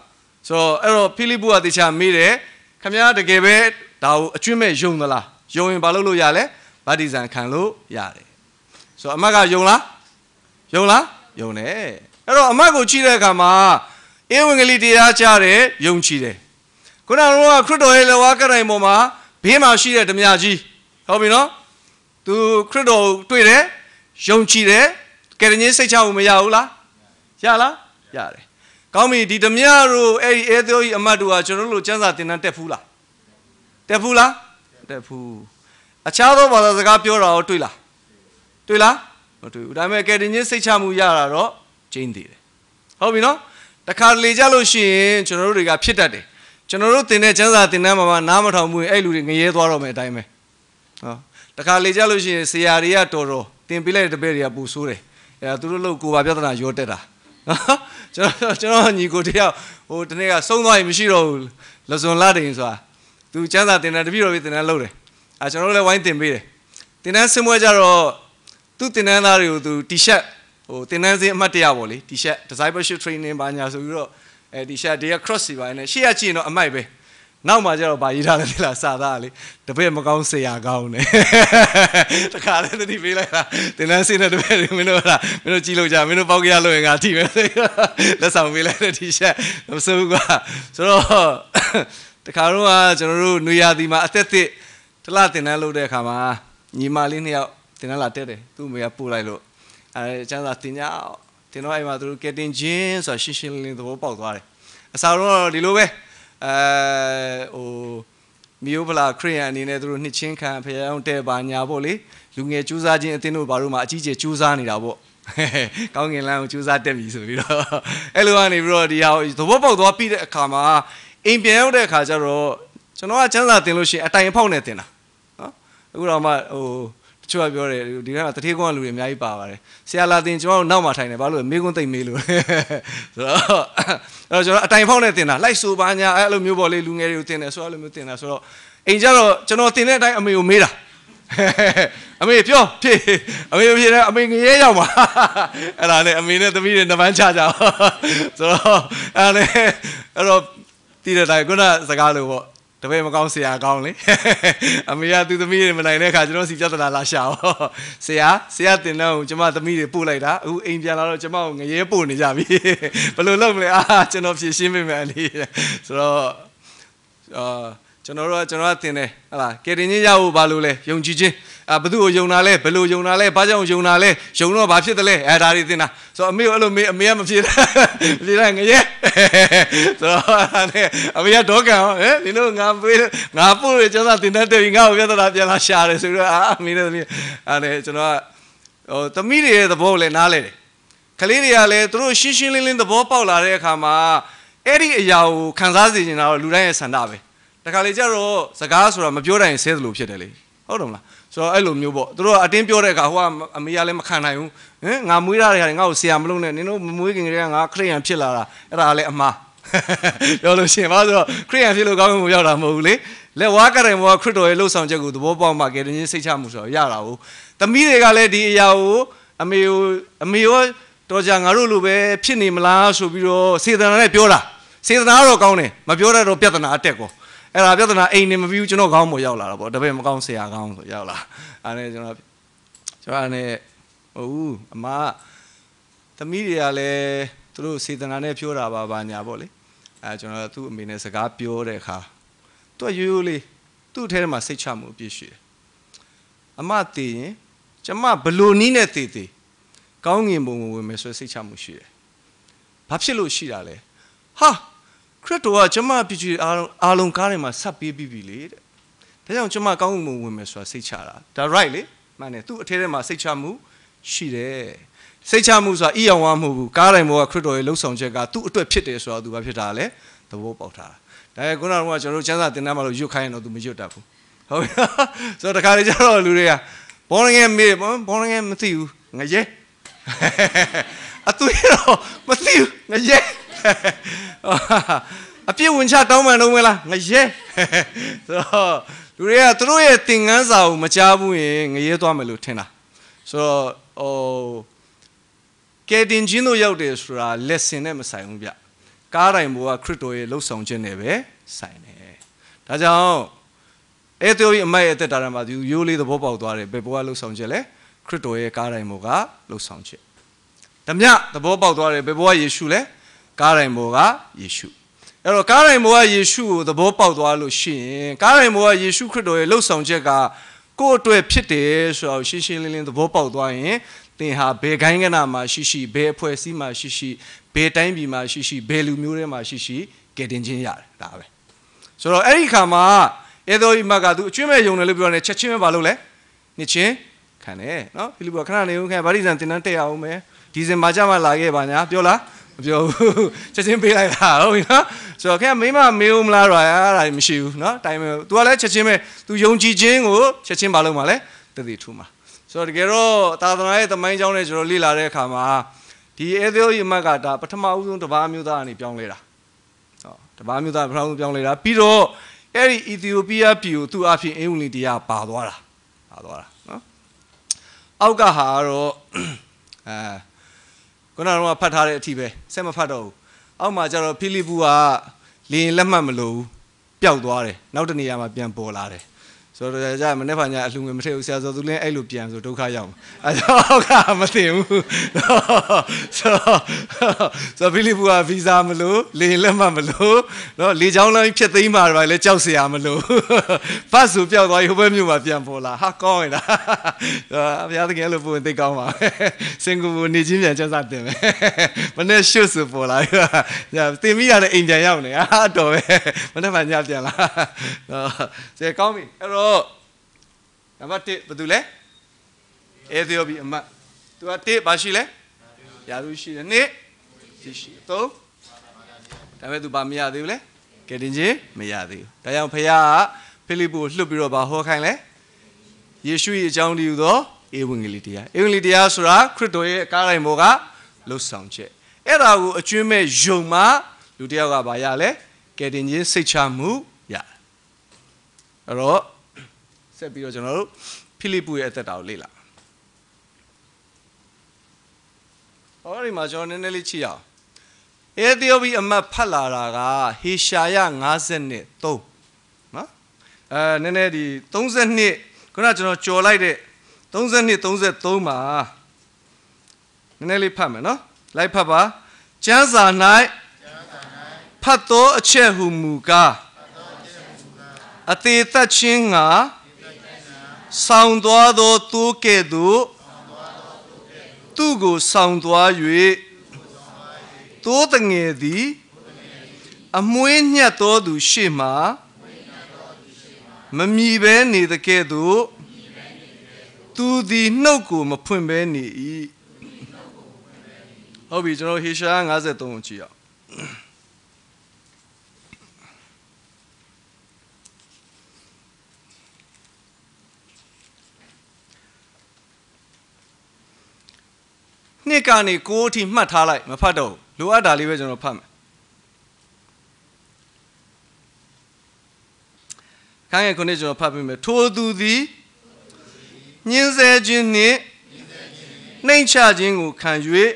ဆိုတော့အဲ့တော့ဖိလိပ္ပုကတေချာမေးတယ်ခမည်းတကယ်ပဲဒါကိုအကျွင့်မဲ့ယုံသလားယုံရင်ဘာလုပ်လို့ရလဲဗတ္တိဇံခံလို့ရတယ်ဆိုတော့အမတ်ကယုံလားယုံလားယုံတယ်အဲ့တော့အမတ်ကိုကြည့်တဲ့အခါမှာအေးဝင်ကလေးတရားကြားတယ်ယုံကြည်တယ်ခုနကတော့ခရစ်တော်ရဲ့လက်ဝါးကတိုင်ပေါ်မှာဘေးမှာရှိတဲ့ဓမြကြီးဟုတ်ပြီနော်သူခရစ်တော်တွေ့တယ်ယုံကြည်တယ်ကယ်တင်ရေးစိတ်ချဖို့မရဘူးလားရလားရတယ်ကောင်းပြီဒီဓမြတို့အဲ့ဒီအဲသောကြီးအမတ်တို့ကကျွန်တော်တို့ကျမ်းစာသင်တန်းတက်ဖူးလားတက်ဖူးလားတက်ဖူးအခြားသောဘာသာစကားပြောတာရောတွေ့လားတွေ့လားမတွေ့ဘူးဒါပေမဲ့ကယ်တင်ခြင်းစိတ်ချမှုရတာတော့ကျင်းသေးတယ်ဟုတ်ပြီနော်တခါလေကြလို့ရှိရင်ကျွန်တော်တို့တွေကဖြစ်တတ်တယ်ကျွန်တော်တို့တင်တဲ့ကျမ်းစာတင်တဲ့မှာမှနားမထောင်ဘူးရင်အဲ့လူတွေငရဲသွားတော့မယ်အတိုင်းပဲဟုတ်တခါလေကြလို့ရှိရင်ဆရာတွေကတော်တော်တင်ပြလိုက်တဲ့တပည့်တွေကပူဆိုးတယ်အဲသူတို့လို့ကိုပါပြဿနာရောတက်တာနော်ကျွန်တော်ကျွန်တော်ညီကိုတယောက်ဟိုတနေ့ကဆုံးသွားရင်မရှိတော့ဘူးလဇွန်လာတင်ဆိုတာသူကျမ်းစာတင်တဲ့တပည့်တော်ပြီးတင်တဲ့လုပ်တယ်အဲကျွန်တော်တို့လည်းဝိုင်းတင်ပေးတယ်တင်တဲ့ဆင်းပွဲကြတော့သူ့တင်နန်းသားတွေကိုသူတီရှပ်ဟိုတင်နန်းစင်းအမှတ်တရပေါ့လေတီရှပ် discipleship training ဘာညာဆိုပြီးတော့အဲတီရှပ် day cross စီပိုင်းနဲ့ရှေ့ရကြည့်ရင်တော့အမိုက်ပဲနောက်မှကျတော့ဗာရေးထားတယ်လားစာသားလေတပည့်မကောင်းဆရာကောင်းတယ်တခါလည်းတတိပေးလိုက်တာတင်လန်းစင်းတဲ့တပည့်တွေမင်းတို့ဟာမင်းတို့ကြည့်လို့ကြမင်းတို့ပေါက်ကြရလို့ရင်ငါထိပဲလက်ဆောင်ပေးလိုက်တဲ့ T-shirt မစိုးဘူးကွာဆိုတော့တခါတော့ကျွန်တော်တို့နွေရာသီမှာအသက်သစ်တလတင်လန်းလုပ်တဲ့အခါမှာညီမလေးနှစ်ယောက်တင်လာတက်တယ်သူ့မေကပို့လိုက်လို့အဲကျန်းစာတင်ကြတင်တော့အိမ်မှာသူတို့ကက်တင်ချင်းဆိုတာရှင်းရှင်းလင်းလင်းသဘောပေါက်သွားတယ်အစားတော့ဒီလိုပဲအဲဟိုမီယိုဖလာခရိယန်အနေနဲ့သူတို့နှစ်ချင်းခံဖျောင်းတဲပါညာပေါ့လေလူငယ်ကြိုးစားခြင်းအသင်းတို့ဘာလို့မှအကြီးကျယ်ကြိုးစားနေတာပေါ့ကောင်းကင်လမ်းကိုကြိုးစားတက်ပြီဆိုပြီးတော့အဲ့လိုကနေပြီးတော့ဒီဟာသဘောပေါက်သွားပြီးတဲ့အခါမှာအိမ်ပြန်ရောက်တဲ့အခါကျတော့ကျွန်တော်ကချမ်းသာတင်လို့ရှိရင်အတိုင်အဖောက်နဲ့တင်တာနော်အခုတော့မှဟိုချို့ကပြောတယ်ဒီတိုင်းမှာတထေးကုန်းကလူတွေအများကြီးပါပါတယ်ဆရာလာတင်ကျွန်တော်တို့နောက်မှာထိုင်တယ်ဘာလို့လဲမေးခွန်းသိမ့်မေးလို့ဆိုတော့အဲ့တော့ကျွန်တော်အတိုင်ဖောက်နဲ့တင်တာလိုက်ဆိုပါညာအဲ့လိုမျိုးပေါ့လေလူငယ်တွေကိုတင်တယ်ဆိုတော့အဲ့လိုမျိုးတင်တာဆိုတော့အိမ်ကျတော့ကျွန်တော်တင်တဲ့အတိုင်းအမေကိုမေးတာအမေပြောဖြေအမေဖြေတယ်အမေငရဲရောက်ပါအဲ့ဒါနဲ့အမေနဲ့သမီးတွေနှပန်းချကြအောင်ဆိုတော့အဲ့ဒါနဲ့အဲ့တော့တည်တဲ့တိုင်းခုနစကားလိုပေါ့တပည့်မကောင်းဆရာကောင်းလေအမေကသူသမီးတွေမနိုင်တဲ့အခါကျွန်တော်စီပြဿနာလာရှာတော့ဆရာဆရာတင်တော့ကျွန်မသမီးတွေပို့လိုက်တာအခုအိမ်ပြန်လာတော့ကျွန်မကိုငရဲပို့နေကြပြီဘယ်လိုလုပ်မလဲအာကျွန်တော်ဖြည့်ရှင်းပေးမယ်အလေးဆိုတော့အာကျွန်တော်တို့ကကျွန်တော်ကတင်တယ်ဟလာကေတင်ချင်းရဖို့ဘာလို့လဲယုံကြည်ခြင်းဘသူ့ကိုယုံတာလဲဘယ်လိုယုံတာလဲဘာကြောင့်ယုံတာလဲယုံတော့ဘာဖြစ်တယ်လဲအဲဒါတွေသင်တာဆိုတော့အမေကိုအဲ့လိုမေးအမေကမဖြစ်တာမဖြစ်တာငရဲဆိုတော့အဲ့အမေကဒေါကန်ဟဲ့ဒီလိုငါပေးငါပို့ရကျစားတင်တဲ့တယ်ငါ့ကိုပြဿနာပြန်လာရှာတယ်ဆိုတော့အာအမေနဲ့သမီးအဲ့ကျွန်တော်ကဟိုသမီးတွေရဲ့သဘောကိုလည်းနားလဲတယ်ကလေးတွေကလည်းသူတို့ရှင်းရှင်းလင်းလင်းသဘောပေါက်လာတဲ့အခါမှာအဲ့ဒီအရာကိုခံစားစေချင်တာတော့လူတိုင်းရဲ့ဆန္ဒပဲတခါလေကျတော့စကားဆိုတာမပြောတိုင်းဆဲသလိုဖြစ်တယ်လေဟုတ်တယ်မလားဆိုတော့အဲ့လိုမျိုးပေါ့သူတို့ကအတင်းပြောတဲ့အခါဟိုကအမေကလည်းမခံနိုင်ဘူးဟင်ငါမွေးရတဲ့ခါငါ့ကိုဆရာမလုပ်နဲ့နင်တို့မွေးခင်ကတည်းကငါခရိယန်ဖြစ်လာတာအဲ့ဒါလည်းအမှားပြောလို့ရှိရင်ဘာဆိုတော့ခရိယန်ဖြစ်လို့ကောင်းမှုရောက်တာမဟုတ်ဘူးလေလက်ဝါးကတိုင်ဘောခရစ်တော်ရဲ့လှုပ်ဆောင်ချက်ကိုသဘောပေါက်မှကယ်တင်ခြင်းစိတ်ချမှုဆိုတော့ရတာ哦သမီးတွေကလည်းဒီအရာကိုအမေကိုအမေရောတော်ကြငါတို့လိုပဲဖြစ်နေမလားဆိုပြီးတော့စေတနာနဲ့ပြောတာစေတနာကတော့ကောင်းတယ်မပြောတတ်တော့ပြဿနာအတက်ကောအဲ့ဒါပြဿနာအိမ်နေမပြီးဘူးကျွန်တော်ခေါင်းပေါ်ရောက်လာတာပေါ့တပည့်မကောင်းဆရာကောင်းဆိုရောက်လာအဲ့ဒါကျွန်တော်ကျွန်တော်အဲ့နဲ့ဟုတ်အမသမီးတွေကလည်းသူတို့စေတနာနဲ့ပြောတာပါဘာညာပေါ့လေအဲကျွန်တော်သူ့အမေနဲ့စကားပြောတဲ့အခါသူကရိုးရိုးလေးသူ့အထဲမှာစိတ်ချမှုအပြည့်ရှိတယ်အမတည်ရင်ကျမဘလို့နီးနဲ့တည်တည်ကောင်းငင်ပုံဝင်မယ်ဆိုစိတ်ချမှုရှိတယ်ဘာဖြစ်လို့ရှိတာလဲဟာခရစ်တော်ကကျွန်မပြည်ကြီးအားလုံးအားလုံးကားတွေမှာဆက်ပေးပြီးပြီလေတဲ့ဒါကြောင့်ကျွန်မကောင်းမှုဝင်မယ်ဆိုတာစိတ်ချတာဒါ right လေမှန်တယ်သူ့အထဲထဲမှာစိတ်ချမှုရှိတယ်စိတ်ချမှုဆိုတာအီအောင်ဝါမဟုတ်ဘူးကားတိုင်းဘောကခရစ်တော်ရဲ့လှုပ်ဆောင်ချက်ကသူ့အတွက်ဖြစ်တယ်ဆိုတာသူဘာဖြစ်တာလဲသဘောပေါက်တာဒါကခုနကကျွန်တော်တို့ကျမ်းစာသင်တန်းမှာလို့ရွတ်ခိုင်းရင်တော့သူမရွတ်တတ်ဘူးဟုတ်ပြီဆိုတော့တခါလေကျတော့လူတွေကဘောရငယ်မေးဘောရငယ်မသိဘူးငရဲအသွေးတော့မသိဘူးငရဲအပြစ်ဝင်ချတောင်းပန်တော့မလားငရဲဆိုတော့လူတွေကသူတို့ရဲ့သင်ခန်းစာကိုမကြားဘူးရင်ငရဲသွားမယ်လို့ထင်တာဆိုတော့ဟိုကယ်တင်ချင်းတို့ရောက်တယ်ဆိုတာ lesson နဲ့မဆိုင်ဘူးဗျကားတိုင်းဘောကခရစ်တော်ရဲ့လှုပ်ဆောင်ခြင်းနဲ့ပဲဆိုင်တယ်ဒါကြောင့်အဲ့တို့အမိုက်အသက်တာရမှာဒီရိုးလေးသဘောပေါက်သွားတယ်ဘယ်ဘောကလှုပ်ဆောင်ခြင်းလဲခရစ်တော်ရဲ့ကားတိုင်းဘောကလှုပ်ဆောင်ခြင်းဓမြသဘောပေါက်သွားတယ်ဘယ်ဘောကယေရှုလဲကားတိုင်ပေါ်ကယေရှုအဲ့တော့ကားတိုင်ပေါ်ကယေရှုကိုသဘောပေါက်သွားလို့ရှိရင်ကားတိုင်ပေါ်ကယေရှုခရစ်တော်ရဲ့လှုပ်ဆောင်ချက်ကကိုယ့်အတွက်ဖြစ်တယ်ဆိုတော့ရှင်းရှင်းလင်းလင်းသဘောပေါက်သွားရင်သင်ဟာဘယ်ခိုင်းကနာမှာရှိရှိဘယ်အဖွဲ့အစည်းမှာရှိရှိဘယ်တိုင်းပြည်မှာရှိရှိဘယ်လူမျိုးတွေမှာရှိရှိကယ်တင်ခြင်းရတယ်ဒါပဲဆိုတော့အဲ့ဒီခါမှာဧသောဤမကသူအကျွင့်မဲ့ယုံတယ်လို့ပြောတယ်ချက်ချင်းပဲမလုပ်လဲနှစ်ချင်းခံတယ်နော်ဖိလိပ္ပိခဏနေဦးခံဗာရိဇန်တင်တန်းတက်ရအောင်မယ်ဒီဇင်ဘာကြမှာလာခဲ့ပါ냐ပြောလားပြောဘူးချက်ချင်းပေးလိုက်တာဟုတ်ပြီနော်ဆိုတော့ခင်ဗျမိမမေးဦးမလားတော့အဲ့ဒါမရှိဘူးနော်တိုင်မယ် तू ကလည်းချက်ချင်းပဲ तू ယုံကြည်ခြင်းကိုချက်ချင်းမလုပ်ပါလဲတည်တည်ထူမှာဆိုတော့တကယ်တော့သာသနာရဲ့သမိုင်းကြောင်းနဲ့ကျွန်တော်လေ့လာတဲ့အခါမှာဒီအဲသီယိုယမတ်ကဒါပထမဦးဆုံးတပါးမျိုးသားကနေပြောင်းလဲတာဟောတပါးမျိုးသားပထမဦးပြောင်းလဲတာပြီးတော့အဲ့ဒီအီသီယိုးပီးယားပြည်ကိုသူအဖြစ်အင်္ဂလိပ်တရားပါသွားတာပါသွားတာနော်အောက်ကဟာကတော့အဲခုနကတော့ဖတ်ထားတဲ့အထီးပဲဆက်မဖတ်တော့ဘူးအောက်မှာကျတော့ဖိလိပ္ပုကလင်းလက်မှတ်မလို့ဘူးပျောက်သွားတယ်နောက်တနေရာမှာပြန်ပေါ်လာတယ်ဆိုတော့ကြာမနေ့ဖန်ညာအလှငွေမထည့်ဘူးဆရာစောသူလင်းအဲ့လိုပြန်ဆိုဒုက္ခရောက်အဲတော့ကမသိဘူးဆိုဆိုဖိလိပ္ပုကဗီဇာမလို့လေလက်မှတ်မလို့နော်လေချောင်းလိုင်းဖြတ်သိမ်းမှာပါလေကြောက်เสียမလို့ဖတ်ဆိုပြောက်သွားရိုးဘဲမြို့မှာပြန်ပေါ်လာဟာကောင်းရလားဘုရားသခင်အဲ့လိုပုံသိကောင်းပါပဲစင်ကူပူနေချင်းပြန်ချက်စားတင်မယ်မနေ့ရှုဆိုပေါ်လာညာတင်မိရတဲ့အိမ်ပြန်ရောက်နေဟာတော်ပဲမနေ့ဖန်ညာပြန်လာဆိုကောင်းပြီအဲ့တော့တော့နံပါတ်1ဘာတူလဲအေသီယိုပီအမတ်သူက1ဘာရှိလဲယာရုရှိတယ်နှစ်ရှိရှိသုံးဒါပေမဲ့သူဘာမရသေးဘူးလဲကဲတင်ချင်းမရသေးဘူးဒါကြောင့်ဖခင်ကဖိလိပ္ပုကိုလှုပ်ပြီးတော့ဘာဟောခိုင်းလဲယေရှုရဲ့အကြောင်းတည်းဟူသောဧဝံဂေလိတရားဧဝံဂေလိတရားဆိုတာခရစ်တော်ရဲ့အကားတိုင်းပေါ်ကလှုပ်ဆောင်ချက်အဲ့ဒါကိုအကျွင်းမဲ့ယုံမှလူတယောက်ကဘာရလဲကဲတင်ချင်းစိတ်ချမှုရအဲ့တော့ဆက်ပြီးတော့ကျွန်တော်တို့ဖိလိပ္ပုရဲ့အသက်တာကိုလေ့လာ။ဟောဒီမှာကျွန်တော်နည်းနည်းလေးကြည့်အောင်။အေသီယိုးပီးအမတ်ဖတ်လာတာကဟေရှာယ53နော်။အဲနည်းနည်းဒီ32ခုနကျွန်တော်ကြော်လိုက်တဲ့32 33မှာနည်းနည်းလေးဖတ်မယ်နော်။လိုက်ဖတ်ပါ။ကျမ်းစာ၌ဖတ်သောအချက်ဟူမူကားအသေးသက်ချင်းငါဆောင်သွားသောသူကဲ့သို့သူကိုဆောင်သွား၍သိုးတငယ်သည်အမွှေးညှက်သောသူရှေ့မှာမမီဘဲနေတကဲ့သို့သူသည်နှုတ်ကိုမဖွင့်ဘဲနေ၏ဟုတ်ပြီကျွန်တော်ဟေရှာ53ကိုကြည့်ရအောင်နှစ်ကနေကိုးအထိမှတ်ထားလိုက် မဖတ်တော့လိုအပ်တာလေးပဲကျွန်တော်ဖတ်မယ်ခန်းငယ်ခုနှစ်ကျွန်တော်ဖတ်ပြမယ်ထိုသူသည်ညှင်းဆဲခြင်းနှင့်နှိမ်ချခြင်းကိုခံ၍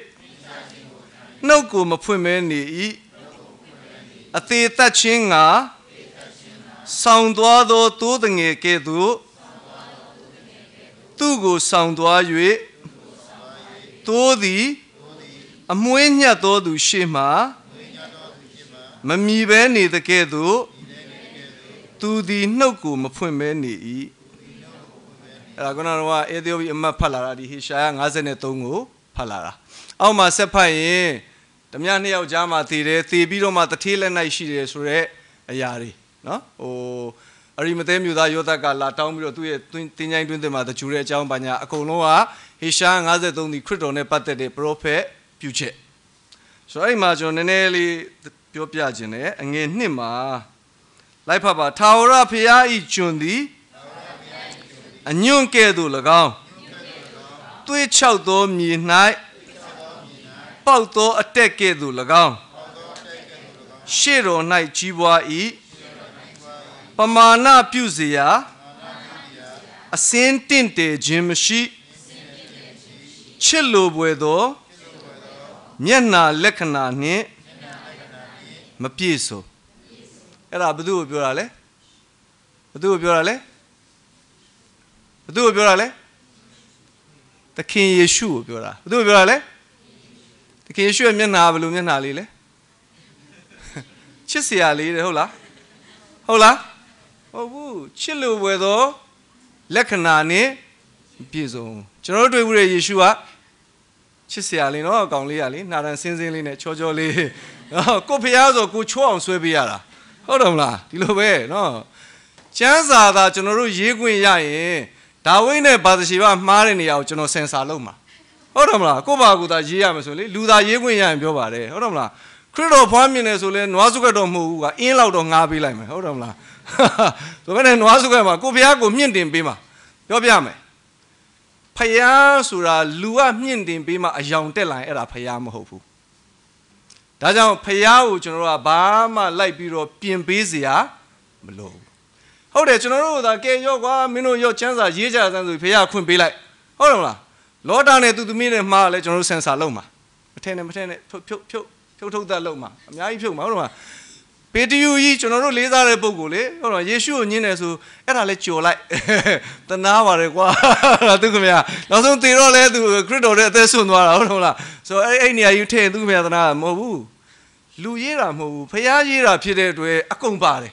နှုတ်ကိုမဖွင့်မဲနေ၏အသေးသက်ခြင်းငါဆောင်သွားသောသိုးငယ်ကဲ့သို့သူ့ကိုဆောင်သွား၍သိုးသည်အမွှေးညက်သောသူရှေ့မှ မမီဘဲနေတကဲ့သို့သူသည်နှုတ်ကိုမဖွင့်ဘဲနေ၏အဲ့ဒါကနော်ကအေသီယိုးပီးအမတ်ဖတ်လာတာဒီဟေရှာယ53ကိုဖတ်လာတာအောက်မှာဆက်ဖတ်ရင်ဓမြနှစ်ယောက်ကြားမှာသေတယ်သေပြီးတော့မှတထေးလက်၌ရှိတယ်ဆိုတော့အရာတွေနော်ဟိုအရိမသဲမျိုးသားယောသက်ကလာတောင်းပြီးတော့သူ့ရဲ့တင်းချိုင်းတွင်းတင်မှာတကြူတဲ့အကြောင်းပါညာအကုန်လုံးကဟေရှာ53သည်ခရစ်တော်နဲ့ပတ်သက်တဲ့ပရောဖက်ပြုချက်ဆိုတော့အဲ့မှာကျွန်တော်နည်းနည်းလေးပြောပြခြင်းနဲ့အငယ်နှစ်မှာလိုက်ဖတ်ပါထာဝရဘုရားဤကျွန်သည်အညွန့်ကဲ့သို့၎င်းသွေးချောက်သောမြေ၌ပေါက်သောအတက်ကဲ့သို့၎င်းရှေ့တော်၌ကြီးပွား၏ပမာဏပြုเสียအစင်းတင့်တယ်ခြင်းမရှိ၏ချစ်လိုပွေသောမျက်နာလက္ခဏာနှင့်မပြည့်စုံအဲ့ဒါဘသူ့ကိုပြောတာလဲဘသူ့ကိုပြောတာလဲဘသူ့ကိုပြောတာလဲသခင်ယေရှုကိုပြောတာဘသူ့ကိုပြောတာလဲသခင်ယေရှုရဲ့မျက်နာဘယ်လိုမျက်နာလေးလဲချစ်စရာလေးတယ်ဟုတ်လားဟုတ်လားဟုတ်ဘူးချစ်လိုပွေသောလက္ခဏာနှင့်ပြည့်စုံကျွန်တော်တို့တွေ့ဘူးတဲ့ယေရှုကချစ်စရာလေးနော်အကောင်လေးရလေနှာတန်စင်းစင်းလေးနဲ့ချောချောလေးနော်ကိုဖျားဆိုကိုချိုးအောင်ဆွဲပေးရတာဟုတ်တယ်မလားဒီလိုပဲနော်ကျမ်းစာသာကျွန်တော်တို့ရေးခွင့်ရရင်ဒါဝိနဲ့ဘာသရှိဘမှားတဲ့နေရာကိုကျွန်တော်ဆင်ဆာလုပ်မှာဟုတ်တယ်မလားကိုပါကူသာရေးရမှာဆိုလေလူသာရေးခွင့်ရရင်ပြောပါတယ်ဟုတ်တယ်မလားခရစ်တော်ဖွားမြင်တယ်ဆိုလဲနွားစုကတော်မဟုတ်ဘူးကအင်းလောက်တော့ငားပေးလိုက်မယ်ဟုတ်တယ်မလားဆိုတော့လည်းနွားစုကမှာကိုဖျားကိုမြင့်တင်ပေးမှာပြောပြမယ်ဖယားဆိုတာလူကမြင့်တင်ပေးမှအယောင်တက်လာရင်အဲ့ဒါဖယားမဟုတ်ဘူးဒါကြောင့်ဖယားကိုကျွန်တော်တို့ကဘာမှလိုက်ပြီးတော့ပြင်ပေးเสียမလိုဘူးဟုတ်တယ်ကျွန်တော်တို့ကကဲရော့ကွာမင်းတို့ရော့ချမ်းစာရေးကြစမ်းဆိုဖယားခွင့်ပေးလိုက်ဟုတ်တယ်မလားလောတာနဲ့သူသမီးနဲ့မှားလဲကျွန်တော်တို့ဆင်ဆာလုံးမှာမထဲနဲ့မထဲနဲ့ဖြုတ်ဖြုတ်ဖြုတ်ဖြုတ်ထုတ်သက်လုံးမှာအများကြီးဖြုတ်မှာဟုတ်တယ်မလားပေတယူကြီးကျွန်တော်တို့လေးစားတဲ့ပုံကိုလေဟုတ်တော့ယေရှုကိုညင်းတယ်ဆိုအဲ့ဒါလဲကြော်လိုက်တနာပါတယ်ကွာသူကမြာနောက်ဆုံးသေတော့လဲသူခရစ်တော်နဲ့အသက်ဆွန့်သွားတာဟုတ်တော့လားဆိုတော့အဲ့အဲ့နေရာကြီးထည့်သူကမြာတနာမဟုတ်ဘူးလူရေးတာမဟုတ်ဘူးဖျားရေးတာဖြစ်တဲ့အတွက်အကုန်ပါတယ်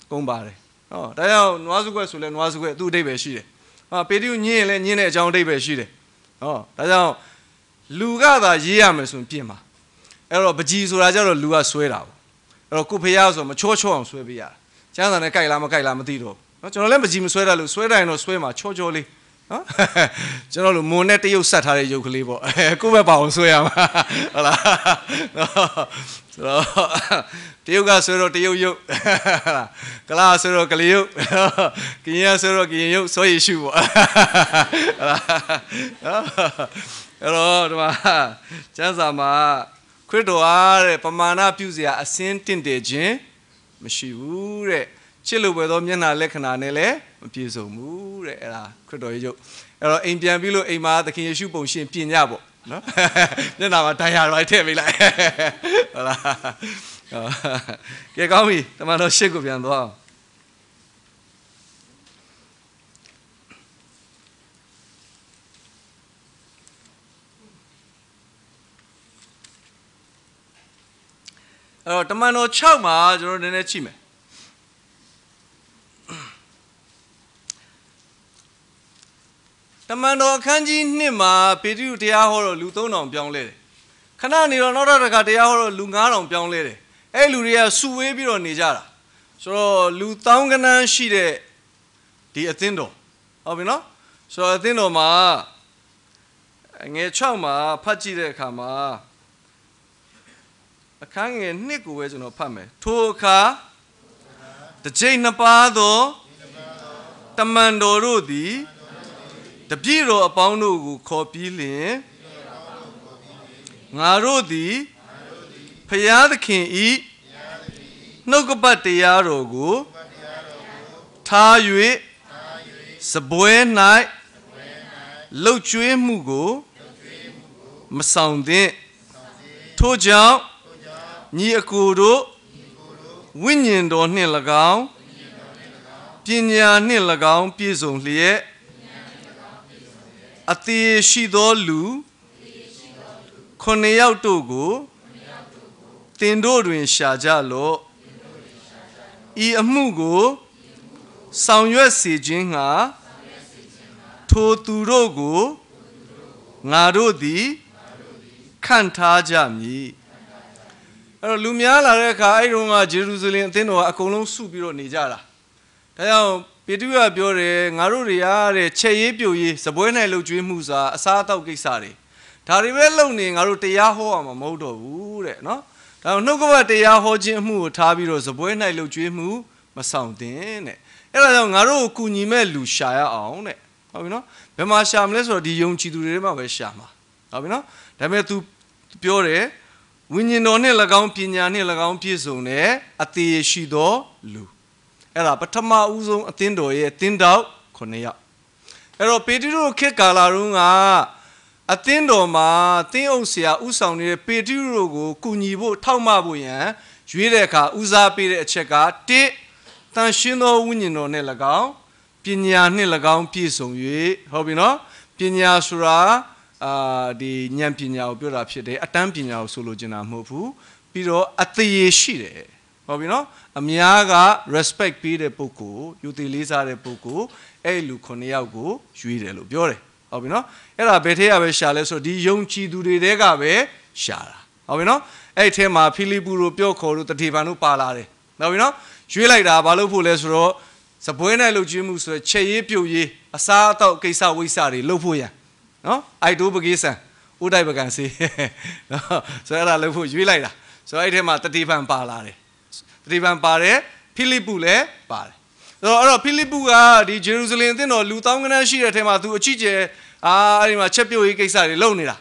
အကုန်ပါတယ်ဟောဒါကြောင့်နွားစုခွက်ဆိုလဲနွားစုခွက်သူ့အဓိပ္ပာယ်ရှိတယ်ဟာပေတယူညင်းရင်လဲညင်းတဲ့အကြောင်းအဓိပ္ပာယ်ရှိတယ်ဟောဒါကြောင့်လူကသာရေးရမယ်ဆိုရင်ပြင်ပါအဲ့တော့ပကြီးဆိုတာကြတော့လူကဆွဲတာအဲ့တော့ကိုဖရားဆိုမချောချောအောင်ဆွဲပေးရတာကျမ်းစာနဲ့ကြိုက်လားမကြိုက်လားမသိတော့နော်ကျွန်တော်လည်းမကြည့်မဆွဲတတ်လို့ဆွဲတိုင်းတော့ဆွဲမှာချောချောလေးနော်ကျွန်တော်လိုမွန်နဲ့တရုပ်ဆက်ထားတဲ့ရုပ်ကလေးပေါ့ကိုယ့်ဘက်ပါအောင်ဆွဲရမှာဟုတ်လားနော်ဆိုတော့တရုပ်ကဆွဲတော့တရုပ်ရုပ်ကလာဆွဲတော့ကလေးရုပ်ကရင်ကဆွဲတော့ကရင်ရုပ်ဆွဲရရှုပေါ့ဟုတ်လားနော်အဲ့တော့ဒီမှာကျန်းစာမှာရစ်တော်အားတဲ့ပမာဏပြုစရာအစင်းတင့်တယ်ခြင်း မရှိဘူးတဲ့ချစ်လိုပဲသောမျက်နှာလက္ခဏာနဲ့လည်းမပြည့်စုံဘူးတဲ့အဲ့ဒါခရစ်တော်ရဲ့ရုပ်အဲ့တော့အိမ်ပြန်ပြီးလို့အိမ်မှာသခင်ယေရှုပုံရှင်ပြင်ညပေါ့နော်မျက်နှာမှာဒဏ်ရာတွေထည့်ပေးလိုက်ဟုတ်လားကဲကောင်းပြီတမန်တော်ရှစ်ကိုပြန်သွားအောင်အဲ့တော့တမန်တော်6မှာကျွန်တော်နည်းနည်းကြည့်မယ်တမန်တော်အခန်းကြီး1မှာပေတရုတရားဟောတော့လူ3000ပြောင်းလဲတယ်ခဏနေတော့နောက်တစ်ခါတရားဟောတော့လူ9000ပြောင်းလဲတယ်အဲ့လူတွေကစုဝေးပြီးတော့နေကြတာဆိုတော့လူတောင်းကနန်းရှိတဲ့ဒီအသင်းတော်ဟုတ်ပြီနော်ဆိုတော့အသင်းတော်မှာငွေ6မှာဖတ်ကြည့်တဲ့အခါမှာအခန်းငယ်နှစ်ကိုပဲကျွန်တော်ဖတ်မယ်ထိုအခါတကြိမ်နှစ်ပါးသောတမန်တော်တို့သည်တပြည့်တော်အပေါင်းတို့ကိုခေါ်ပြီးလျင်ငါတို့သည်ဖျားသခင်ဤနှုတ်ကပတ်တရားတော်ကို ထား၍စပွဲ၌လှုပ်ကြွေးမှုကို မဆောင်သင့်ထို့ကြောင့်ညီအကိုတို့ဝိညာဉ်တော်နှင့်၎င်းပညာနှင့်၎င်းပြည့်စုံလျက်အသေးရှိသောလူခုနှစ်ယောက်တို့ကိုတင်တို့တွင်ရှာကြလော့ဤအမှုကို ဆောင်ရွက်စေခြင်းငှာထိုသူတို့ကိုငါတို့သည်ခန့်ထားကြမည်အဲ့တော့လူများလာတဲ့အခါအဲ့ဒီတော့ကဂျေရုဆလင်အသင်းတော်ကအကုန်လုံးစုပြီးတော့နေကြတာဒါကြောင့်ပေတရုကပြောတယ်ငါတို့တွေကတဲ့ချက်ရေးပြိုရေးစပွဲနိုင်လှုပ်ကြွေးမှုစာအစားအသောက်ကိစ္စတွေဒါတွေပဲလုပ်နေငါတို့တရားဟောရမှာမဟုတ်တော့ဘူးတဲ့နော်ဒါနှုတ်ကပတ်တရားဟောခြင်းအမှုကိုထားပြီးတော့စပွဲ၌လှုပ်ကြွေးမှုမဆောင်တင်တဲ့အဲ့ဒါကြောင့်ငါတို့ကိုကူညီမဲ့လူရှာရအောင်တဲ့ဟုတ်ပြီနော်ဘယ်မှာရှာမလဲဆိုတော့ဒီယုံကြည်သူတွေထဲမှာပဲရှာမှာဟုတ်ပြီနော်ဒါပေမဲ့ तू ပြောတယ်ဝိညာဉ်တော်နှင့်၎င်းပညာနှင့်၎င်းပြည့်စုံတဲ့အသေးရှိသောလူအဲ့ဒါပထမဦးဆုံးအသင်းတော်ရဲ့အသင်းတော်9ယောက်အဲ့တော့ပေတရုခေတ်ကာလတုန်းကအသင်းတော်မှာသင်းအုပ်ဆရာဥဆောင်နေတဲ့ပေတရုကိုကူညီဖို့ထောက်မဖို့ရန်ရွေးတဲ့အခါဦးစားပေးတဲ့အချက်က1တန်ရှင်းသောဝိညာဉ်တော်နှင့်၎င်းပညာနှင့်၎င်းပြည့်စုံ၍ဟုတ်ပြီနော်ပညာဆိုတာအာဒီဉာဏ်ပညာကိုပြောတာဖြစ်တယ်အတန်းပညာကိုဆိုလိုချင်တာမဟုတ်ဘူးပြီးတော့အသေးရှိတယ်ဟုတ်ပြီနော်အများက respect ပေးတဲ့ပုဂ္ဂိုလ်ယူတည်လေးစားတဲ့ပုဂ္ဂိုလ်အဲ့လူ9ယောက်ကိုရွေးတယ်လို့ပြောတယ်ဟုတ်ပြီနော်အဲ့ဒါဘယ်ထဲရပဲရှာလဲဆိုတော့ဒီယုံကြည်သူတွေတဲကပဲရှာတာဟုတ်ပြီနော်အဲ့ထဲမှာဖိလိပ္ပုတို့ပြောခေါ်တို့တတိပန်တို့ပါလာတယ်ဟုတ်ပြီနော်ရွေးလိုက်တာဘာလို့ဖို့လဲဆိုတော့စပွဲနဲ့လှုပ်ကြွေးမှုဆိုရချက်ရေးပြုတ်ရေးအစားအသောက်ကိစ္စဝိစ္စတွေလှုပ်ဖို့ရန်နော်အိုက်တိုပကိဆန်ဥဒိုက်ပကံစီနော်ဆိုတော့အဲ့ဒါလို့ဖို့ရွေးလိုက်တာဆိုတော့အဲ့ထဲမှာတတိပံပါလာတယ်တတိပံပါတယ်ဖိလိပ္ပုလည်းပါတယ်ဆိုတော့အဲ့တော့ဖိလိပ္ပုကဒီဂျေရုဆလင်အသင်းတော်လူတောင်းကနန်းရှိတဲ့ထဲမှာသူအချစ်ကျဲအာအဲ့ဒီမှာချက်ပြုတ်ရေးကိစ္စတွေလုပ်နေတာ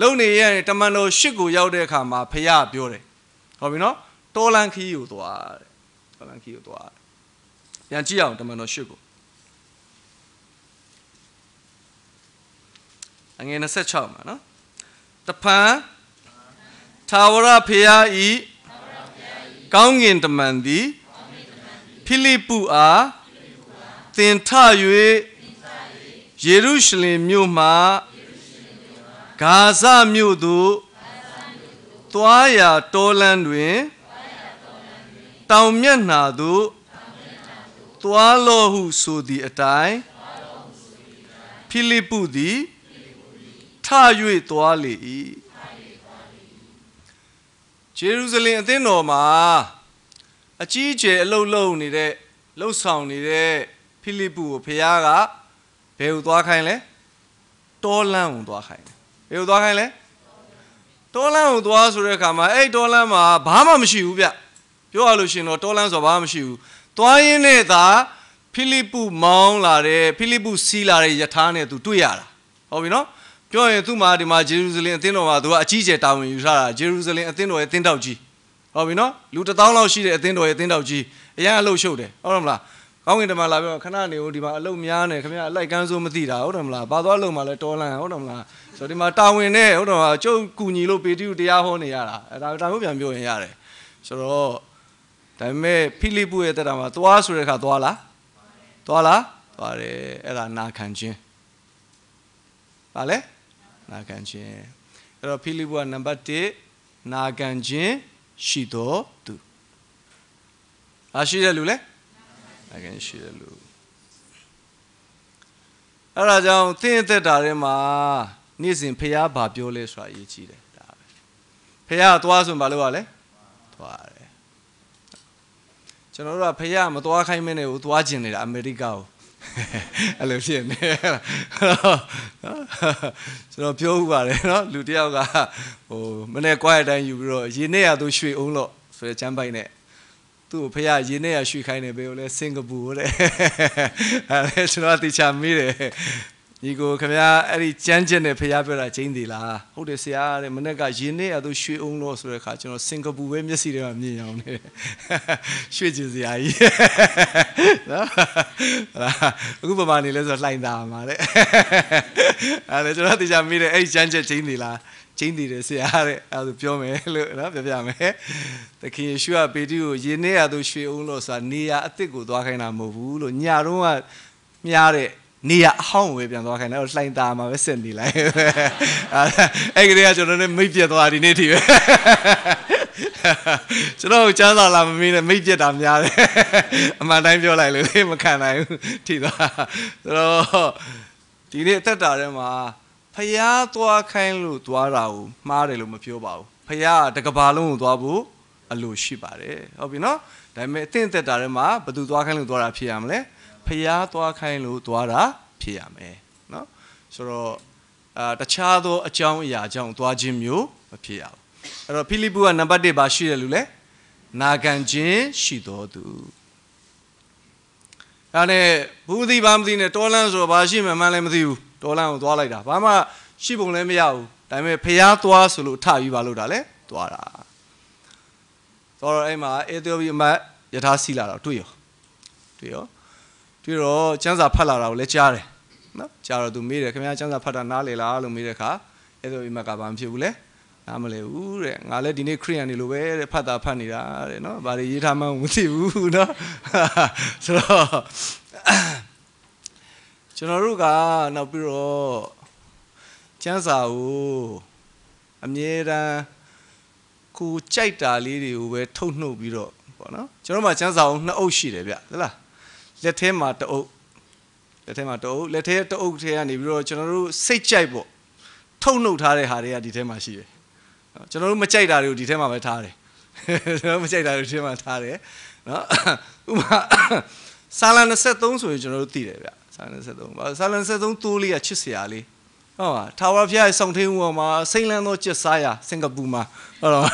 လုပ်နေရင်တမန်တော်ရှစ်ကိုရောက်တဲ့အခါမှာဖယားပြောတယ်ဟုတ်ပြီနော်တောလန်ခီကိုသွားတယ်တောလန်ခီကိုသွားတယ်ပြန်ကြည့်အောင်တမန်တော်ရှစ်ကိုငယ်26မှာနော်တဖန်သာဝရဖရာဤကောင်းငင်တမန်သည်ဖိလိပ္ပုအားသင်ထ၍ယေရုရှလင်မြို့မှဂါဇမြို့သို့သွားရာတောလမ်းတွင်တောင်မျက်နှာသို့သွားလော့ဟုဆိုသည့်အတိုင်းဖိလိပ္ပုသည်ထ၍သွားလေ၏ဂျေရုဇလင်အသင်းတော်မှာအကြီးအကျယ်အလုတ်လုံနေတဲ့လှုပ်ဆောင်နေတဲ့ဖိလိပ္ပုကိုဖခင်ကဘယ်ကိုသွားခိုင်းလဲတောလန်းကိုသွားခိုင်းတယ်ဘယ်ကိုသွားခိုင်းလဲတောလန်းကိုသွားဆိုတဲ့အခါမှာအဲ့တောလန်းမှာဘာမှမရှိဘူးဗျပြောရလို့ရှင်တော့တောလန်းဆိုဘာမှမရှိဘူးသွားရင်းနဲ့သာ ဖိလိပ္ပုမောင်းလာတဲ့ဖိလိပ္ပုစီးလာတဲ့ယထာနဲ့သူတွေ့ရတာဟုတ်ပြီနော်ပြောရင်သူ့မှာဒီမှာဂျေရုဇလင်အသင်းတော်မှာသူကအကြီးအကျယ်တာဝန်ယူထားတာဂျေရုဇလင်အသင်းတော်ရဲ့အသင်းတော်ကြီးဟုတ်ပြီနော်လူတထောင်လောက်ရှိတဲ့အသင်းတော်ရဲ့အသင်းတော်ကြီးအရင်အလုပ်ရှုပ်တယ်ဟုတ်တယ်မလားကောင်းကင်တမန်လာပြီးတော့ခဏနေဦးဒီမှာအလုပ်များနေခင်ဗျာအလိုက်ကန်းစိုးမသိတာဟုတ်တယ်မလားဘာသွားလုပ်မှလဲတော်လန်ဟုတ်တယ်မလားဆိုတော့ဒီမှာတာဝန်နဲ့ဟုတ်တယ်မလားကျုပ်ကူညီလို့ပေတရုတရားဟောနေရတာအဲဒါဒါမျိုးပြန်ပြောရင်ရတယ်ဆိုတော့ဒါပေမဲ့ဖိလိပ္ပုရဲ့တက်တာမှာသွားဆိုတဲ့အခါသွားလားသွားလားသွားတယ်အဲ့ဒါနာခံခြင်းဗာလဲနာခံခြင်းအဲ့တော့ဖိလိပ္ပုကနံပါတ်1နာခံခြင်းရှိတော်သူ။အားရှိတဲ့လူလဲနာခံရှိတဲ့လူ။အဲ့ဒါကြောင့်သင်အသက်တာထဲမှာနေ့စဉ်ဖះဘာပြောလဲဆိုတာအရေးကြီးတယ်ဒါပဲ။ဖះသွားဆိုရင်ဘာလုပ်ရလဲ။သွားတယ်။ကျွန်တော်တို့ကဖះမသွားခိုင်းမနေဘူးသွားကျင်နေတာအမေရိကကိုအဲ့လိုဖြစ်နေကျွန်တော်ပြောဥပါတယ်နော်လူတယောက်ကဟိုမနေ့ quiet တိုင်းယူပြီးတော့ရေနဲ့ရသူရွှေအောင်လို့ဆိုတဲ့ချမ်းပိုက်နဲ့သူ့ကိုဖះရေနဲ့ရရွှေခိုင်းတယ်ဘယ်လိုလဲစင်ကာပူတဲ့အဲ့ဒါကျွန်တော်အတိချာမေးတယ်ညီကိုခင်ဗျာအဲ့ဒီကြမ်းကျက်တဲ့ဖျားပြောတာချင်းသေးလားဟုတ်တယ်ဆရာတဲ့မနေ့ကရင်းနဲ့အသူရွှေအောင်လို့ဆိုတဲ့အခါကျွန်တော်စင်ကာပူပဲမျက်စိထဲမှာမြင်အောင်နေတယ်ရွှေကျင်စရာကြီးနော်အခုပမာနေလဲဆိုလှိုင်သာမှာတဲ့အဲ့ဒါကျွန်တော်တေချာမိတယ်အဲ့ကြမ်းကျက်ချင်းသေးလားချင်းသေးတယ်ဆရာတဲ့အဲ့ဒါပြောမယ်လို့နော်ပြပြမယ်သခင်ယေရှုကပေတရုကိုရင်းနဲ့အသူရွှေအောင်လို့ဆိုတာနေရာအစ်စ်ကိုသွားခိုင်းတာမဟုတ်ဘူးလို့ညတော့ကမြားတဲ့နေရအဟောင်းပဲပြန်သွားခိုင်းတယ်အဲ့တော့လှိုင်သားမှာပဲစင်နေလိုက်အဲ့ကလေးကကျွန်တော်နဲ့မိတ်ပြတ်သွားဒီနေ့ထိပဲကျွန်တော်ကျန်းစာလာမမီးနဲ့မိတ်ပြတ်တာများတယ်အမှန်တိုင်းပြောလိုက်လို့လေမခံနိုင်ဘူးထိသွားဆိုတော့ဒီနေ့အသက်တာထဲမှာဖျားသွားခိုင်းလို့သွားတာကိုမှားတယ်လို့မပြောပါဘူးဖျားတကဘာလုံးကိုသွားဖို့အလိုရှိပါတယ်ဟုတ်ပြီနော်ဒါပေမဲ့အသင့်အသက်တာထဲမှာဘသူသွားခိုင်းလို့သွားတာဖြစ်ရမလဲဖျားသွားခိုင်းလို့သွားတာဖြစ်ရမယ်နော်ဆိုတော့အာတခြားသောအကြောင်းအရာကြောင့်သွားခြင်းမျိုးမဖြစ်ရဘူးအဲ့တော့ဖိလိပ္ပုကနံပါတ်1ပါရှိတယ်လို့လဲနာခံခြင်း ရှိတော်သူဒါနဲ့ဘူးသိဘာမသိနဲ့တော်လန့်ဆိုတော့ဘာရှိမှမှန်းလည်းမသိဘူးတော်လန့်ကိုသွားလိုက်တာဘာမှရှိပုံလည်းမရဘူးဒါပေမဲ့ဖျားသွားဆိုလို့ထပြီးပါလို့ဒါလဲသွားတာဆိုတော့အဲ့မှာအေသီယိုးပီးအမတ်ယထာစီလာတော့တွေ့ရောတွေ့ရောပြီးတော့စံစာဖတ်လာတာကိုလည်းကြားတယ်နော်ကြားတော့သူမေးတယ်ခင်ဗျားစံစာဖတ်တာနားလေလားလို့မေးတဲ့အခါအဲ့လိုအိမ်မကဘာမှဖြစ်ဘူးလေနားမလဲဘူးတဲ့ငါလည်းဒီနေ့ခရိယန်နေလို့ပဲတဲ့ဖတ်တာဖတ်နေတာတဲ့နော်ဘာတွေရေးထားမှမသိဘူးနော်ဆိုတော့ကျွန်တော်တို့ကနောက်ပြီးတော့စံစာကိုအမြဲတမ်းကိုကြိုက်တာလေးတွေကိုပဲထုတ်နှုတ်ပြီးတော့ပေါ့နော်ကျွန်တော်မှစံစာအောင်နှစ်အုပ်ရှိတယ်ဗျဟုတ်လားလက်ထဲမှာတအုပ်လက်ထဲမှာတအုပ်လက်ထဲတအုပ်ထဲကနေပြီးတော့ကျွန်တော်တို့စိတ်ကြိုက်ပေါ့ထုတ်နှုတ်ထားတဲ့ဟာတွေကဒီထဲမှာရှိတယ်ကျွန်တော်တို့မကြိုက်တာတွေကိုဒီထဲမှာပဲထားတယ်ကျွန်တော်မကြိုက်တာတွေဒီထဲမှာထားတယ်နော်ဥပမာစာလန်23ဆိုရင်ကျွန်တော်တို့သိတယ်ဗျစာလန်23ဘာစာလန်23တိုးလေးကချစ်စရာလေးဟုတ်ပါထာဝရဘုရားရဲ့ဆောင်ထင်းဦးမှာစိန်လန်းသောကျက်စားရာစင်ကာပူမှာဟုတ်တော့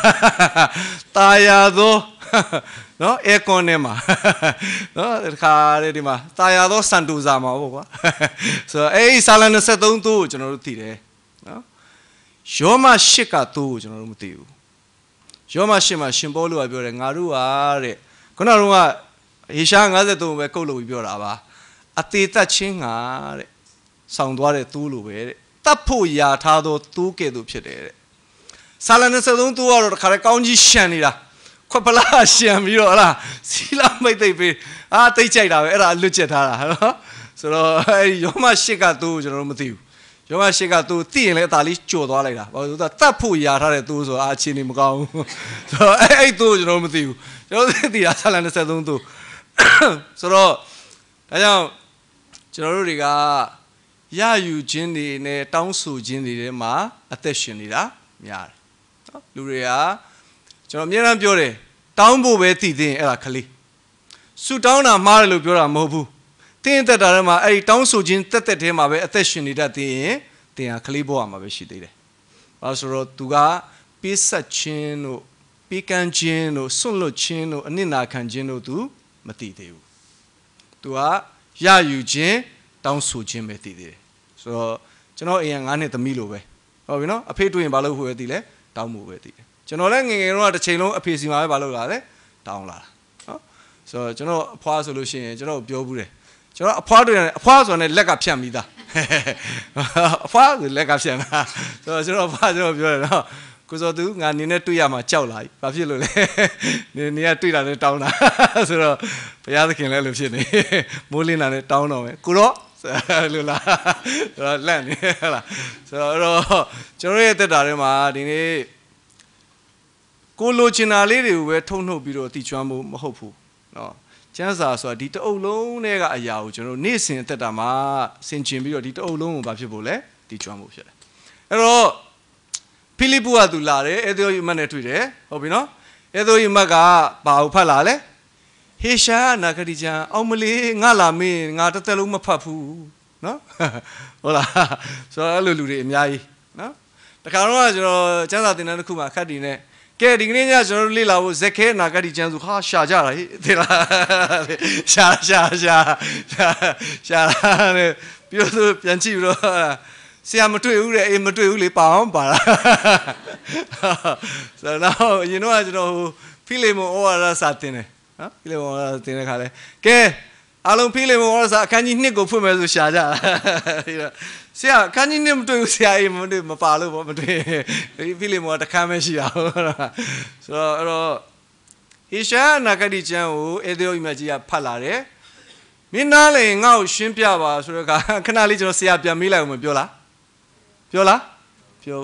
တာယာသောနော်အဲကွန်ထဲမှာနော်ဒီခါလေးဒီမှာတာယာသောစန်တူစာမှာပေါ့ကွာဆိုတော့အဲဒီဆာလန်23သူ့ကိုကျွန်တော်တို့သိတယ်နော်ယောမ8ကသူ့ကိုကျွန်တော်တို့မသိဘူးယောမ8မှာရှင်ပေါလုကပြောတယ်ငါတို့ဟာတဲ့ခုနကတော့ဟေရှာ53ပဲကုတ်လို့ပြီးပြောတာပါ အသေးသက်ချင်းငါတဲ့ဆောင်းသွားတဲ့သူ့လိုပဲတဲ့တတ်ဖို့ယာထားသောသူ့ကဲ့သို့ဖြစ်တယ်တဲ့ဆာလန်23သူ့ကတော့တခါလေကောင်းကြီးရှန်နေတာခွက်ပလာရှံပြီးတော့ဟလားစီလာမိတ်သိပ်ပေးအာသိပ်ကြိုက်တာပဲအဲ့ဒါလွတ်ချက်ထားတာနော်ဆိုတော့အဲ့ယောမရှစ်ကသူ့ကိုကျွန်တော်တို့မသိဘူးယောမရှစ်ကသူ့သိရင်လည်းအသာလေးကြော်သွားလိုက်တာဘာလို့လဲတတ်ဖို့ရာထားတဲ့သူ့ဆိုအာအခြေအနေမကောင်းဘူးဆိုတော့အဲ့အဲ့သူ့ကိုကျွန်တော်တို့မသိဘူးကျွန်တော်တို့သိတာဆာလန်23သူ့ဆိုတော့ဒါကြောင့်ကျွန်တော်တို့တွေကရယူခြင်းတွေနဲ့တောင်းဆိုခြင်းတွေထဲမှာအသက်ရှင်နေတာများတယ်နော်လူတွေကကျွန်တော်အများအားပြောတယ်တောင်းဖို့ပဲတည်သေးရင်အဲ့ဒါခလေးဆူတောင်းတာမှားတယ်လို့ပြောတာမဟုတ်ဘူးသင်အသက်တာထဲမှာအဲ့ဒီတောင်းဆိုခြင်းတက်တက်ထဲမှာပဲအသက်ရှင်နေတတ်သေးရင်သင်ဟာခလေးဘဝမှာပဲရှိသေးတယ်။ဘာဆိုတော့ तू ကပေးဆက်ခြင်းတို့ပေးကမ်းခြင်းတို့ဆွန့်လွတ်ခြင်းတို့အနစ်နာခံခြင်းတို့ तू မသိသေးဘူး။ तू ကရယူခြင်းတောင်းဆိုခြင်းပဲသိသေးတယ်။ဆိုတော့ကျွန်တော်အိမ်က9နှစ်သမီးလိုပဲ။ဟုတ်ပြီနော်။အဖေတွေ့ရင်ဘာလို့ဟိုပဲသိလဲ။တောင်းဖို့ပဲသိတယ်ကျွန်တော်လည်းငငယ်တော့တစ်ချိန်လုံးအဖေစီမှာပဲမလုပ်လာတယ်တောင်းလာတာနော်ဆိုတော့ကျွန်တော်အဖွားဆိုလို့ရှိရင်ကျွန်တော်ပြောဘူးတယ်ကျွန်တော်အဖွားတွေ့ရတယ်အဖွားဆိုရင်လက်ကဖြန့်ပြီးသားအဖွားဆိုလက်ကဖြန့်တာဆိုတော့ကျွန်တော်အဖွားကျွန်တော်ပြောတယ်နော်ကိုစောသူငါနေနဲ့တွေ့ရမှာကြောက်လာပြီ။ဘာဖြစ်လို့လဲ။နေနေကတွေ့တာနဲ့တောင်းတာ။ဆိုတော့ဘုရားသခင်လည်းလို့ဖြစ်နေ။မိုးလင်းတာနဲ့တောင်းတော့မယ်။ကိုတော့လို့လား။ဆိုတော့လန့်နေဟဲ့လား။ဆိုတော့ကျွန်တော်ရဲ့တက်တာထဲမှာဒီနေ့ကိုလိုချင်တာလေးတွေကိုပဲထုံနှုတ်ပြီးတော့တည်ကျွမ်းမှုမဟုတ်ဘူးနော်ကျန်းစာဆိုတာဒီတအုပ်လုံးနဲ့ကအရာကိုကျွန်တော်နေ့စဉ်အသက်တာမှာဆင်ခြင်ပြီးတော့ဒီတအုပ်လုံးကိုဘာဖြစ်ဖို့လဲတည်ကျွမ်းမှုဖြစ်တယ်အဲ့တော့ဖိလိပ္ပုကသူလာတယ်အဲသိုယီမတ်နဲ့တွေ့တယ်ဟုတ်ပြီနော်အဲသိုယီမတ်ကဘာကိုဖတ်လာလဲဟေရှာနာဂတိကျမ်းအောင်မလေးငါလာမင်းငါတစ်သက်လုံးမဖတ်ဘူးနော်ဟုတ်လားဆိုတော့အဲ့လိုလူတွေအများကြီးနော်တခါတော့ကျွန်တော်ကျန်းစာသင်တန်းတစ်ခုမှာခတ်တည်နေတယ်ကဲဒီကနေ့ညကျွန်တော်တို့လေ့လာဖို့ဇက်ခဲနာဂတိကျမ်းစုဟာရှာကြတာဟိသိလားရှာရှာရှာရှာလေပြီးတော့ပြန်ကြည့်ပြီးတော့ဆရာမတွေ့ဘူးတဲ့အေးမတွေ့ဘူးလေပါအောင်ပါလားဆိုတော့ you know ကျွန်တော်ဟိုဖိလေမွန်ဩဝါဒစာတင်တယ်နော်ဖိလေမွန်ဩဝါဒတင်တဲ့ခါလဲကဲအားလုံးဖိလေမွန်ဩဝါဒစာအခန်းကြီး1ကိုဖွင့်မယ်ဆိုရှာကြတာဆရာခန်းကြီးနဲ့မတွေ့ဘူးဆရာကြီးမတွေ့မပါလို့ပေါ့မတွေ့ဒီဖိလိမောတခမ်းပဲရှိတာဟုတ်လားဆိုတော့အဲ့တော့ဟေရှာနာဂတိကျမ်းကိုအေသေယောအီမကြီးကဖတ်လာတယ်မင်းနားလေငါ့ကိုရှင်းပြပါဆိုတော့ခဏလေးကျွန်တော်ဆရာပြန်မေးလိုက်အောင်ပြောလားပြောလားပြော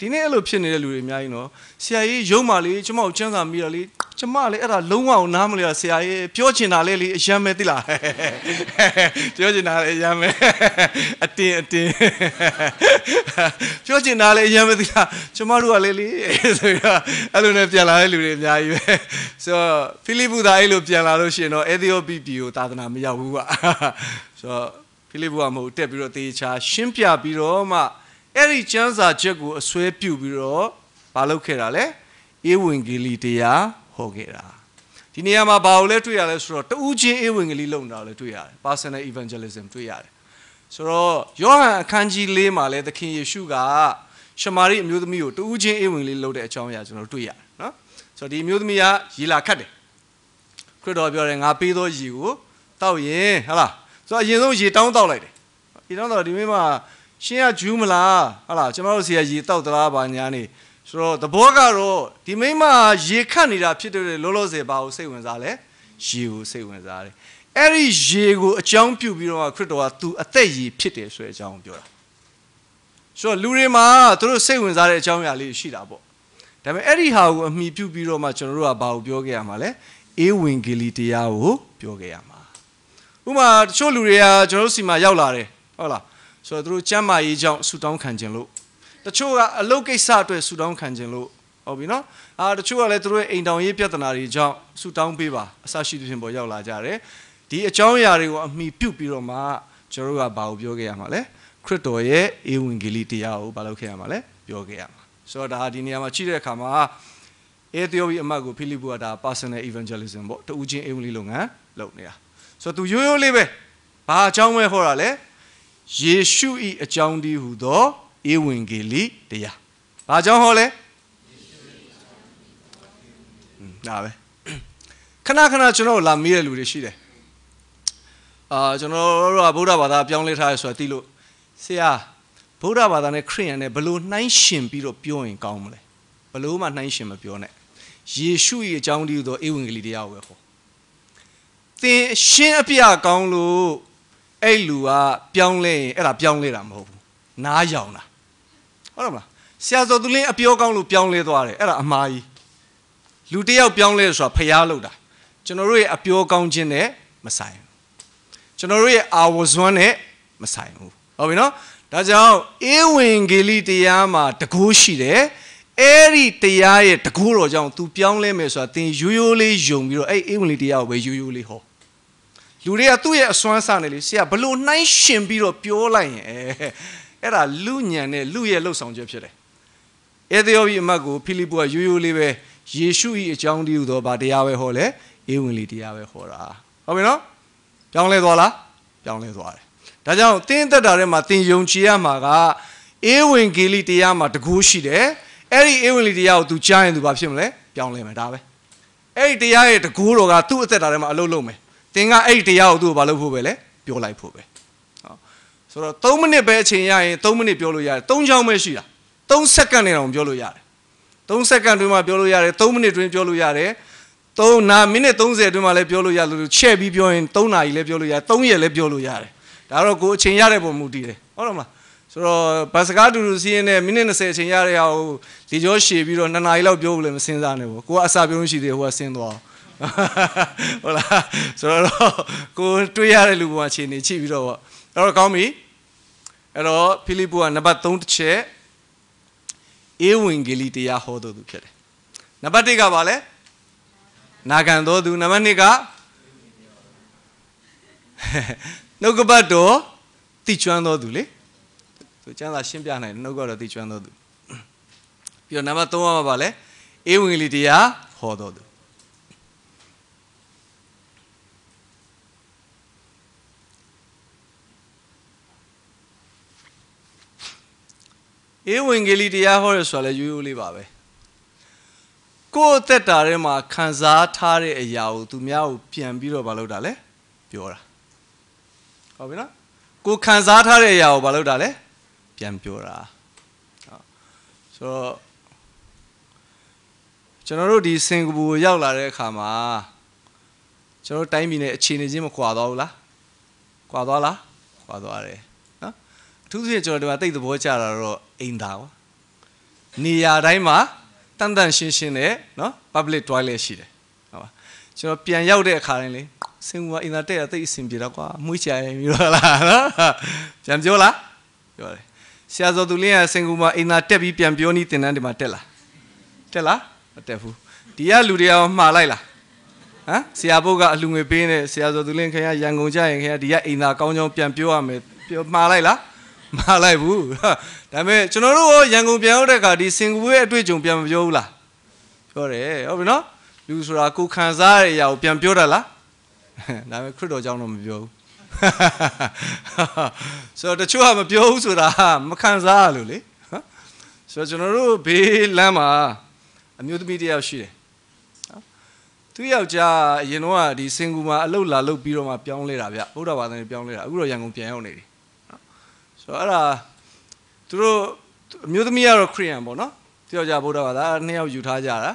ဒီနေ့အဲ့လိုဖြစ်နေတဲ့လူတွေအများကြီးနော်ဆရာကြီးရုံးပါလေကျွန်မကိုစမ်းစာမိတော့လေကျမလည်းအဲ့ဒါလုံးဝနားမလျော်ဆရာကြီးပြောချင်တာလေလေအယံပဲသိလားပြောချင်တာလေအယံပဲအတင်းအတင်းပြောချင်တာလေအယံပဲသိလားကျမတို့ကလေလေဆိုပြီးတော့အဲ့လိုနဲ့ပြန်လာတဲ့လူတွေအများကြီးပဲဆိုတော့ဖိလိပ္ပုသားအဲ့လိုပြန်လာလို့ရှိရင်တော့အေသီယိုပီပီကိုသာသနာမရောက်ဘူးကဆိုတော့ဖိလိပ္ပုကမဟုတ်တက်ပြီးတော့တေချာရှင်းပြပြီးတော့မှအဲ့ဒီကျမ်းစာချက်ကိုအစွဲပြုတ်ပြီးတော့မလုပ်ခဲ့တာလေဧဝံဂေလိတရားဟောခဲ့တာဒီနေရာမှာဘာကိုလဲတွေ့ရလဲဆိုတော့တဦးချင်းဧဝံဂေလိလုပ်နေတာကိုလဲတွေ့ရတယ် personal evangelism တွေ့ရတယ်ဆိုတော့ယောဟန်အခန်းကြီး၄မှာလဲသခင်ယေရှုကရှမာရိအမျိုးသမီးကိုတဦးချင်းဧဝံဂေလိလုပ်တဲ့အကြောင်းအရာကျွန်တော်တွေ့ရတယ်နော်ဆိုတော့ဒီအမျိုးသမီးကရေလာခတ်တယ်ခရစ်တော်ပြောတယ်ငါပေးသောရေကိုတောက်ရင်ဟလားဆိုတော့အရင်ဆုံးရေတောင်းတောက်လိုက်တယ်ရေတောင်းတောက်ဒီမိမရှင်ကဂျူးမလားဟလားကျွန်တော်တို့ဆီကရေတောက်သလားဗာညာနေဆိုတော့သဘောကတော့ဒီမိမရေခတ်နေတာ ဖြစ်တဲ့လောလောဆယ်ပါကိုစိတ်ဝင်စားလဲရေကိုစိတ်ဝင်စားတယ်အဲ့ဒီရေကိုအကြောင်းပြုပြီးတော့ခရစ်တော်ကသူအသက်ရေဖြစ်တယ်ဆိုတဲ့အကြောင်းကိုပြောတာဆိုတော့လူတွေမှာသူတို့စိတ်ဝင်စားတဲ့အကြောင်းအရာလေးရှိတာပေါ့ဒါပေမဲ့အဲ့ဒီဟာကိုအမိပြုပြီးတော့မှကျွန်တော်တို့ကဘာကိုပြောခဲ့ရမှာလဲအေးဝင်ဂေလီတရားကိုပြောခဲ့ရမှာဥမာတချို့လူတွေကကျွန်တော်တို့စီမှာရောက်လာတယ်ဟုတ်လားဆိုတော့သူတို့ကျမ်းမာရေးကြောင့်ဆူတောင်းခံခြင်းလို့တချို့ကအလုတ်ကိစ္စအတွက်ဆူတောင်းခံခြင်းလို့ဟုတ်ပြီနော်အာတချို့ကလည်းသူတို့ရဲ့အိမ်တောင်ရေးပြဿနာတွေကြောင့်ဆူတောင်းပေးပါအဆရှိသဖြင့်ပေါ်ရောက်လာကြတယ်ဒီအကြောင်းအရာတွေကိုအမိပြုတ်ပြီးတော့မှကျွန်တော်တို့ကဘာကိုပြောခဲ့ရမှာလဲခရစ်တော်ရဲ့အေဝံဂေလိတရားကိုဘာလုပ်ခဲ့ရမှာလဲပြောခဲ့ရမှာဆိုတော့ဒါဒီနေရာမှာကြည့်တဲ့အခါမှာအဲသီယိုဘီအမတ်ကိုဖိလိပ္ပုကဒါ personal evangelism ပေါ့တူးချင်းအေဝံဂေလိလုပ်ငန်းလုပ်နေတာဆိုတော့သူရိုးရိုးလေးပဲဘာအကြောင်းပဲဟောတာလဲယေရှု၏အကြောင်းတည်းဟူသောဧဝံဂေလိတရားဘာကြောင့်ဟောလဲဒါပဲခဏခဏကျွန်တော်လာမေးတဲ့လူတွေရှိတယ်အာကျွန်တော်တို့ကဗုဒ္ဓဘာသာပြောင်းလဲထားရဆိုတာသိလို့ဆရာဗုဒ္ဓဘာသာနဲ့ခရစ်ယာန်နဲ့ဘလို့နှိုင်းရှင်ပြီးတော့ပြောရင်ကောင်းမလဲဘလို့မှနှိုင်းရှင်မပြောနဲ့ယေရှုရဲ့အကြောင်းတည်းသောဧဝံဂေလိတရားကိုပဲဟောသင်ရှင်းအပြကောင်းလို့အဲ့လူကပြောင်းလဲရင်အဲ့ဒါပြောင်းလဲတာမဟုတ်ဘူးနားယောင်တာဟုတ်တယ်မလားဆရာတော်သူလင်းအပြောကောင်းလို့ပြောင်းလဲသွားတယ်အဲ့ဒါအမှားကြီးလူတယောက်ပြောင်းလဲဆိုတာဖျားလို့တာကျွန်တော်တို့ရဲ့အပြောကောင်းခြင်းနဲ့မဆိုင်ဘူးကျွန်တော်တို့ရဲ့အာဝဇွမ်းနဲ့မဆိုင်ဘူးဟုတ်ပြီနော်ဒါကြောင့်အေဝံဂေလိတရားမှာတကူးရှိတယ်အဲ့ဒီတရားရဲ့တကူးတော်ကြောင့် तू ပြောင်းလဲမယ်ဆိုတာသင်ရိုးရိုးလေးယုံပြီးတော့အဲ့အေဝံလေးတရားကိုပဲရိုးရိုးလေးဟောလူတွေကသူ့ရဲ့အစွမ်းစားနေလေဆရာဘလို့နှိုင်းရှင်ပြီးတော့ပြောလိုက်ရင်အဲအဲ့ဒါလူညံနဲ့လူရဲ့လှုပ်ဆောင်ချက်ဖြစ်တယ်။ဧသယောဘီအမတ်ကိုဖိလိပ္ပုကရိုးရိုးလေးပဲယေရှု၏အကြောင်းတည်းဟူသောဗာတရားပဲဟောလဲဧဝံလီတရားပဲဟောတာ။ဟုတ်ပြီနော်။ပြောင်းလဲသွားလား။ပြောင်းလဲသွားတယ်။ဒါကြောင့်သင်သက်တာထဲမှာသင်ယုံကြည်ရမှာကဧဝံဂေလိတရားမှာတကူရှိတယ်။အဲ့ဒီဧဝံလီတရားကို तू ကြားရင် तू ဘာဖြစ်မလဲ။ပြောင်းလဲမယ်ဒါပဲ။အဲ့ဒီတရားရဲ့တကူတော်ကသူ့အသက်တာထဲမှာအလုပ်လုပ်မယ်။သင်ကအဲ့ဒီတရားကိုသူ့ကိုဘာလုပ်ဖို့ပဲလဲ။ပြောလိုက်ဖို့ပဲ။ဆိုတော့3မိနစ်ပဲအချိန်ရရင်3မိနစ်ပြောလို့ရတယ်3ချောင်းပဲရှိတာ3စက္ကန့်နဲ့တောင်ပြောလို့ရတယ်3စက္ကန့်တွင်းမှာပြောလို့ရတယ်3မိနစ်တွင်းပြောလို့ရတယ်3နာမိနစ်30အတွင်းမှာလည်းပြောလို့ရလို့ချဲ့ပြီးပြောရင်3နာရီလည်းပြောလို့ရတယ်3ရက်လည်းပြောလို့ရတယ်ဒါတော့ကိုအချိန်ရတဲ့ပုံမူတည်တယ်ဟုတ်တယ်မလားဆိုတော့ဘတ်စကားတူတူစီးရင်လည်းမိနစ်20အချိန်ရတဲ့ဟာကိုလေကျောရှည်ပြီးတော့2နာရီလောက်ပြောလို့လည်းမစဉ်းစားနဲ့ပေါ့ကိုကအစာပြုံးရှိသေးဟိုကစဉ်းသွားဟုတ်လားဆိုတော့ကိုတွေးရတဲ့လူပေါ်မှာအခြေအနေချိန်ပြီးတော့ပေါ့အဲ့တော့ကောင်းပြီအဲ့တော့ဖိလိပ္ပုကနံပါတ်3တစ်ချက်ဧဝံဂေလိတရားဟောတော်သူဖြစ်တယ်နံပါတ်1ကဘာလဲနာခံတော်သူနံပါတ်2ကနှုတ်ကပတ်တော်တိကျွမ်းတော်သူလေသူကျမ်းစာရှင်းပြနိုင်တယ်နှုတ်ကတော့တိကျွမ်းတော်သူပြီးတော့နံပါတ်3ကဘာလဲဧဝံဂေလိတရားဟောတော်သူအေးဝင်ဂေလိတရားဟောရဆိုတာလည်းရိုးရိုးလေးပါပဲကိုယ့်အသက်တာထဲမှာခံစားထားတဲ့အရာကိုသူများကိုပြန်ပြီးတော့မလုပ်တာလဲပြောတာဟုတ်ပြီနော်ကိုခံစားထားတဲ့အရာကိုမလုပ်တာလဲပြန်ပြောတာဟုတ်ဆိုတော့ကျွန်တော်တို့ဒီစင်ကာပူရောက်လာတဲ့အခါမှာကျွန်တော်တို့တိုင်းပြည်နဲ့အခြေအနေချင်းမကွာတော့ဘူးလားကွာသွားလားကွာသွားတယ်သူစီကျွန်တော်တို့ကတိတ်သဘောကျတာတော့အိမ်သာပါနေရာတိုင်းမှာတန်တန်ရှင်းရှင်းနဲ့နော် public toilet ရှိတယ်ဟုတ်ပါကျွန်တော်ပြန်ရောက်တဲ့အခါတိုင်းလေစင်ကအင်တာတက်ရတိတ်အဆင်ပြေတော့ကွာမှုချင်ပြီးတော့လားနော်ပြန်ပြောလားပြောတယ်ဆရာစောသူလင်းကစင်ကူမှာအင်တာတက်ပြီးပြန်ပြောနီးတင်တန်းဒီမှာတက်လားတက်လားမတက်ဘူးဒီကလူတွေကမှားလိုက်လားဟမ်ဆရာဘုတ်ကအလူငွေပေးနေဆရာစောသူလင်းခင်ဗျာရန်ကုန်ကြရင်ခင်ဗျာဒီကအိမ်သာကောင်းကြောင်းပြန်ပြောရမယ်ပြောမှားလိုက်လားမလိုက်ဘူးဒါပေမဲ့ကျွန်တော်တို့ရောရန်ကုန်ပြန်ရောက်တဲ့အခါဒီစင်ကာပူရဲ့အတွေ့အကြုံပြန်မပြောဘူးလားပြောတယ်ဟုတ်ပြီနော်လူဆိုတာကိုခံစားရတဲ့အရာကိုပြန်ပြောတာလားဒါပေမဲ့ခရစ်တော်ကြောင့်တော့မပြောဘူးဆိုတော့တချို့ကမပြောဘူးဆိုတာ မခံစားရလို့လေဆိုတော့ကျွန်တော်တို့ဘေးလမ်းမှာအမျိုးသမီးတယောက်ရှိတယ်သူယောက်ျားအရင်တော့ဒီစင်ကူမှာအလုတ်လာလုတ်ပြီးတော့မှပြောင်းလဲတာဗျဘုရားဘာသာနဲ့ပြောင်းလဲတာအခုတော့ရန်ကုန်ပြန်ရောက်နေတယ်ဆိုတော့အဲ့ဒါသူတို့အမျိုးသမီးကတော့ခရိယန်ပေါ့နော်သူယောက်ျားဗုဒ္ဓဘာသာနှစ်ယောက်ယူထားကြတာ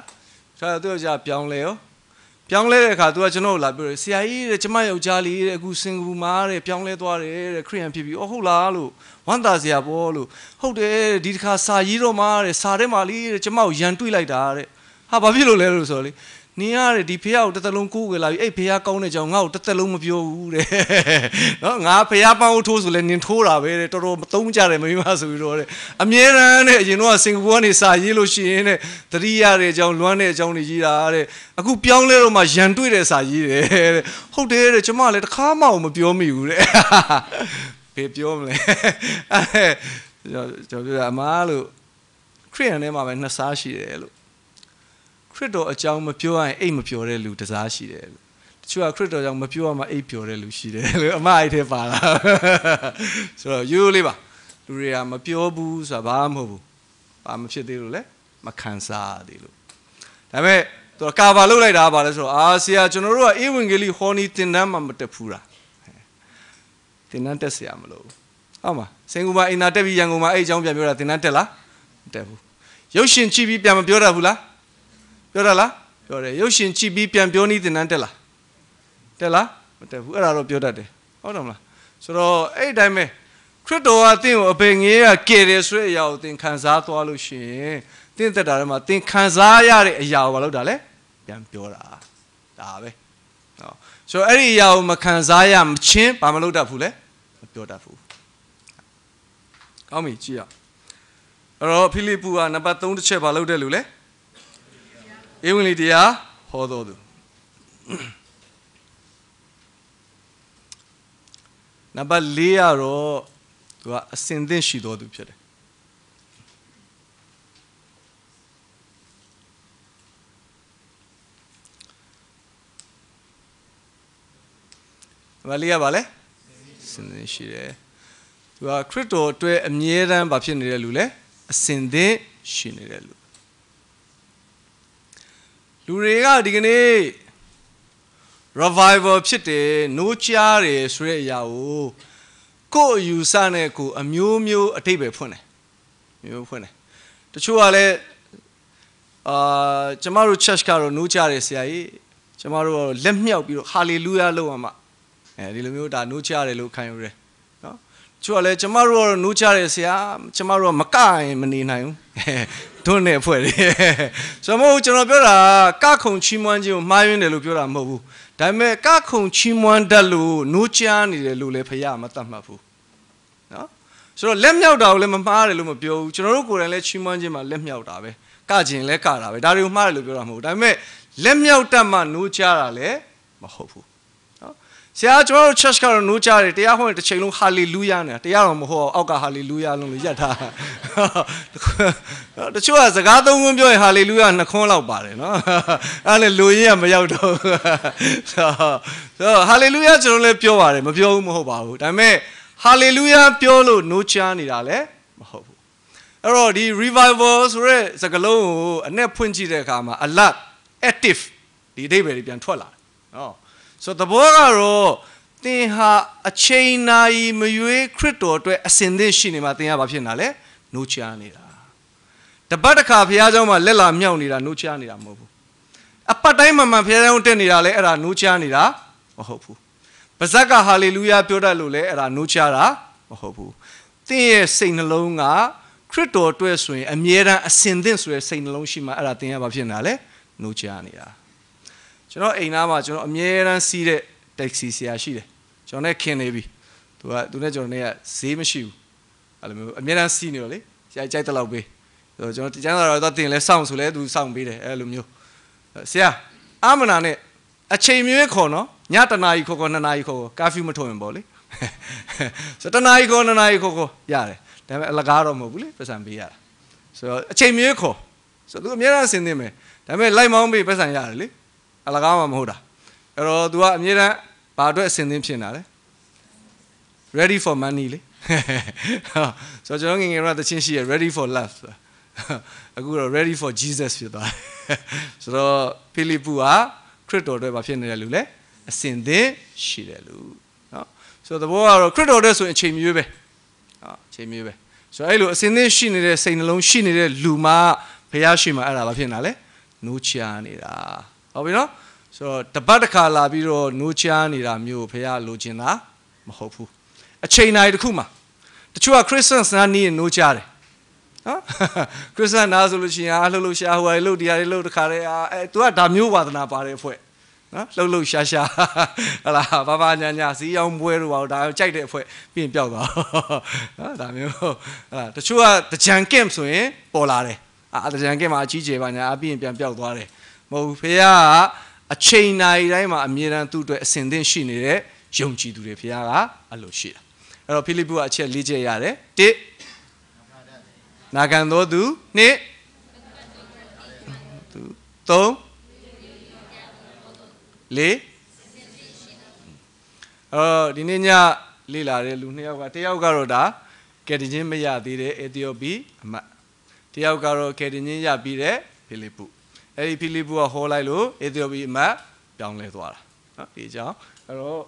ဆိုတော့သူယောက်ျားပြောင်းလဲရောပြောင်းလဲတဲ့အခါသူကကျွန်တော်လာပြောတယ်ဆရာကြီးတဲ့ကျမယောက်ျားလေးတဲ့အခုစင်ကာပူမှာတဲ့ပြောင်းလဲသွားတယ်တဲ့ခရီးယန်ဖြစ်ပြီးအော်ဟုတ်လားလို့ဝမ်းသာစရာပေါ့လို့ဟုတ်တယ်ဒီတစ်ခါစာရေးတော့မှာတဲ့စာထဲမှာလေးတဲ့ကျမကိုရန်တွေးလိုက်တာတဲ့ဟာဘာဖြစ်လို့လဲလို့ဆိုတော့လေနင်ရတယ်ဒီဖះကိုတစ်သက်လုံးကိုးွယ်လာပြီအဲ့ဖះကောင်းတဲ့ကြောင်ငါ့ကိုတစ်သက်လုံးမပြောဘူးတဲ့နော်ငါဖះပန်းကိုထိုးဆိုလဲနင်ထိုးတာပဲတဲ့တော်တော်မသုံးကြတယ်မိမဆိုပြီးတော့တဲ့အမြဲတမ်းတဲ့အရင်တော့စင်ကာပူကနေစာရေးလို့ရှိရင်တဲ့တတိယတဲ့အကြောင်လွမ်းတဲ့အကြောင်တွေရေးတာတဲ့အခုပြောင်းလဲတော့မှရန်တွေ့တဲ့စာရေးတယ်တဲ့ဟုတ်တယ်တဲ့ကျမလည်းတစ်ခါမှမပြောမိဘူးတဲ့ဘယ်ပြောမလဲအဲကျွန်တော်ပြောတာအမားလို့ခရီးရန်ထဲမှာပဲနှစ်စားရှိတယ်လို့ရစ်တော်အကြောင်းမပြောရရင်အိတ်မပြောတဲ့လူတစားရှိတယ်လို့တချို့ကခရစ်တော်ကြောင့်မပြောရမှအိတ်ပြောတဲ့လူရှိတယ်လို့အမအိတ်ထဲပါလာဆိုတော့ရိုးရိုးလေးပါလူတွေကမပြောဘူးဆိုတာဘာမှမဟုတ်ဘူးဘာမဖြစ်သေးလို့လဲမခံစားရသေးလို့ဒါပေမဲ့သူကကာဗာလုတ်လိုက်တာပါလဲဆိုတော့အာဆရာကျွန်တော်တို့ကအေဝံဂေလိဟောနီတင်တန်းမှမတက်ဘူးလားတင်တန်းတက်ဆရာမလို့ဟုတ်မှာစင်ကူမအင်နာတက်ပြီးရန်ကုန်မှာအဲ့အကြောင်းပြန်ပြောတာတင်တန်းတက်လားမတက်ဘူးရုပ်ရှင်ကြည့်ပြီးပြန်မပြောတတ်ဘူးလားပြောတာလားပြောတယ်ရုပ်ရှင်ကြည့်ပြီးပြန်ပြောနည်းသင်တန်းတက်လားတက်လားမတက်ဘူးအဲ့ဒါတော့ပြောတတ်တယ်ဟုတ်တယ်မလားဆိုတော့အဲ့ဒီတိုင်းပဲခရစ်တော်ကသင်ကိုအပင်ငယ်ကကယ်တယ်ဆိုတဲ့အရာကိုသင်ခံစားသွားလို့ရှိရင်သင်သက်တာထဲမှာ သင်ခံစားရတဲ့အရာကိုမလုပ်တာလဲပြန်ပြောတာဒါပဲနော်ဆိုတော့အဲ့ဒီအရာကိုမခံစားရမချင်းဘာမလုပ်တတ်ဘူးလဲမပြောတတ်ဘူးကောင်းပြီကြည့်ရအောင်အဲ့တော့ဖိလိပ္ပုကနံပါတ်3တစ်ချက်ဘာလုပ်တယ်လို့လဲဧဝံဂေလိတရားဟောတော်သူနံပါတ်၄ရတော့သူကအစင်သင့်ရှိတော်သူဖြစ်တယ်နံပါတ်၄ရပါလဲစင်သင့်ရှိတယ်သူကခရစ်တော်အတွက်အမြဲတမ်းဘာဖြစ်နေတဲ့လူလဲအစင်သင့်ရှိနေတဲ့လူလူတွေကဒီကနေ့ revival ဖြစ်တယ်노ချားတယ်ဆိုတဲ့အရာကိုကိုယ်အယူဆနဲ့ကို အမျိုးမျိုးအတိတ်ပဲဖွင့်တယ်မျိုးဖွင့်တယ်တချို့ကလည်းအာကျမတို့ church ကတော့노ချားတယ်ဆရာကြီးကျမတို့ကတော့လက်မြောက်ပြီးတော့ hallelujah လို့အောင်မှအဲဒီလိုမျိုးဒါ노ချားတယ်လို့ခံယူတယ်ချို့ကလည်းကျမတို့ကတော့နှိုးချတယ်ဆရာကျမတို့ကမကရင်မနေနိုင်ဘူးတို့နဲ့အဖွဲ့တွေဆိုတော့ကျွန်တော်ပြောတာကခုံချီးမွမ်းခြင်းကိုမှားယွင်းတယ်လို့ပြောတာမဟုတ်ဘူးဒါပေမဲ့ကခုံချီးမွမ်းတတ်လို့နှိုးချနေတယ်လို့လည်းဖခင်မသတ်မှတ်ဘူးနော်ဆိုတော့လက်မြောက်တာကိုလည်းမမှားတယ်လို့မပြောဘူးကျွန်တော်တို့ကိုယ်တိုင်လည်းချီးမွမ်းခြင်းမှာလက်မြောက်တာပဲကခြင်းလည်းကတာပဲဒါတွေကိုမှားတယ်လို့ပြောတာမဟုတ်ဘူးဒါပေမဲ့လက်မြောက်တတ်မှနှိုးချတာလည်းမဟုတ်ဘူးဆရာကျွန်တော်တို့ church ကတော့နိုးကြတယ်တရားဟောရင်တစ်ချိန်လုံး hallelujah နဲ့တရားတော်မဟုတ်အောင်အောက်က hallelujah လုံးလို့ရပ်ထားတချို့ကစကားသုံးခွန်းပြောရင် hallelujah နှခွန်းလောက်ပါတယ်နော်အဲ့လေလူရင်းကမရောက်တော့ဆို hallelujah ကျွန်တော်လည်းပြောပါတယ်မပြောဘူးမဟုတ်ပါဘူးဒါပေမဲ့ hallelujah ပြောလို့နိုးချနေတာလည်းမဟုတ်ဘူးအဲ့တော့ဒီ revival ဆိုတဲ့စကားလုံးကိုအ내ဖွင့်ကြည့်တဲ့အခါမှာ alert active ဒီအဓိပ္ပာယ်တွေပြန်ထွက်လာတယ်နော်ဆိုတော့သဘောကတော့သင်ဟာ အချိန်နာရီမရွေးခရစ်တော်အတွက်အစင်သင့်ရှိနေမှာသင်ကဘာဖြစ်နေတာလဲနှုတ်ချနေတာတပတ်တစ်ခါဘုရားကျောင်းမှာလက်လာမြောက်နေတာနှုတ်ချနေတာမဟုတ်ဘူးအပတ်တိုင်းမှမှဘုရားကျောင်းတက်နေတာလဲအဲ့ဒါနှုတ်ချနေတာမဟုတ်ဘူးပါဇက်ကဟာလေလုယာပြောတတ်လို့လဲအဲ့ဒါနှုတ်ချတာမဟုတ်ဘူးသင်ရဲ့စိတ်နှလုံးကခရစ်တော်အတွက်ဆိုရင်အမြဲတမ်းအစင်သင့်ဆိုတဲ့စိတ်နှလုံးရှိမှအဲ့ဒါသင်ကဘာဖြစ်နေတာလဲနှုတ်ချနေတာကျွန်တော်အိမ်သားမှာကျွန်တော်အမြဲတမ်းစီးတဲ့တက္ကစီဆရာရှိတယ်ကျွန်တော်နဲ့ခင်နေပြီသူကသူနဲ့ကျွန်တော်နဲ့ကဈေးမရှိဘူးအဲ့လိုမျိုးအမြဲတမ်းစီးနေတော့လေဆရာကြိုက်တဲ့လောက်ပေးဆိုတော့ကျွန်တော်တချမ်းသာတော့တင်လဲစောင့်ဆိုလဲသူစောင့်ပေးတယ်အဲ့လိုမျိုးဆရာအာမနာနဲ့အချိန်မြွေးခေါ်နော်ညတနာကြီးခေါ်ခေါ်နှစ်နာရီခေါ်ခေါ်ကာဖီမထုတ်ရင်ပေါ့လေဆိုတနာရီခေါ်နှစ်နာရီခေါ်ခေါ်ရတယ်ဒါပေမဲ့အလကားတော့မဟုတ်ဘူးလေပတ်စံပေးရတာဆိုတော့အချိန်မြွေးခေါ်ဆိုသူအများအားဆင်းနေမယ်ဒါပေမဲ့လိုက်မောင်းပေးပတ်စံရတယ်လေအလကားမှမဟုတ်တာအဲ့တော့ तू ကအမြဲတမ်းဘာအတွက်အစင်သင်းဖြစ်နေတာလဲ ready for money လေဆိုတော့ကျွန်တော်ငငယ်ကတချင်းရှိရ ready for love အခုတော့ ready for Jesus ဖြစ်သွားတယ်ဆိုတော့ဖိလိပ္ပုကခရစ်တော်အတွက်ဘာဖြစ်နေတယ်လူလဲအစင်သင်းရှိတယ်လူเนาะဆိုတော့သဘောကတော့ခရစ်တော်အတွက်ဆိုရင်အချိန်မျိုးပဲเนาะအချိန်မျိုးပဲဆိုတော့အဲ့လိုအစင်သင်းရှိနေတဲ့စိတ်နှလုံးရှိနေတဲ့လူမှဘုရားရှိမှအဲ့ဒါဘာဖြစ်နေတာလဲနှိုးချနေတာဟုတ်ပြီနော်ဆိုတော့တပတ်တစ်ခါလာပြီးတော့နိုးချားနေတာမျိုးဖះလိုချင်တာမဟုတ်ဘူးအချိန်တိုင်းတစ်ခုမှာတချို့ကခရစ်စတန်စနာနေနိုးချားတယ်နော်ခရစ်စတန်နာဆိုလို့ရှိရင်အားလှုပ်လှုပ်ရှားဟိုအဲ့လှုပ်တရားတွေလှုပ်တခါတည်းအဲ तू ကဒါမျိုးဝါသနာပါတဲ့အဖွဲ့နော်လှုပ်လှုပ်ရှားရှားဟလာဘာဘာညာညာစီအောင်ပွဲတို့ပါဒါကြိုက်တဲ့အဖွဲ့ပြီးရင်ပျောက်သွားနော်ဒါမျိုးဟလာတချို့ကတကြံကင့်ဆိုရင်ပေါ်လာတယ်အာတကြံကင့်မှာအကြီးကျယ်ပါညာအပြီးရင်ပြန်ပျောက်သွားတယ်မဟုတ်ဘူးဖခင်ကအချိန်နိုင်တိုင်းမှာအမြဲတမ်းသူ့အတွက်အစဉ်သင့်ရှိနေတဲ့ယုံကြည်သူတွေဖခင်ကအဲ့လိုရှိတာအဲ့တော့ဖိလိပ္ပုကအချက်၄ချက်ရတယ်တစ်နာခံတော်သူနှစ်သူသုံးလေးအော်ဒီနေ့ညလေ့လာတဲ့လူနှစ်ယောက်ကတယောက်ကတော့ဒါကယ်တင်ချင်းမရသေးတဲ့အေသီယိုပီအမတ်တယောက်ကတော့ကယ်တင်ချင်းရပြီးတဲ့ဖိလိပ္ပုအဲ့ဒီဖိလိပ္ပုကဟောလိုက်လို့အေသီယိုပီအမတ်ပြောင်းလဲသွားတာနော်ဒီအကြောင်းအဲ့တော့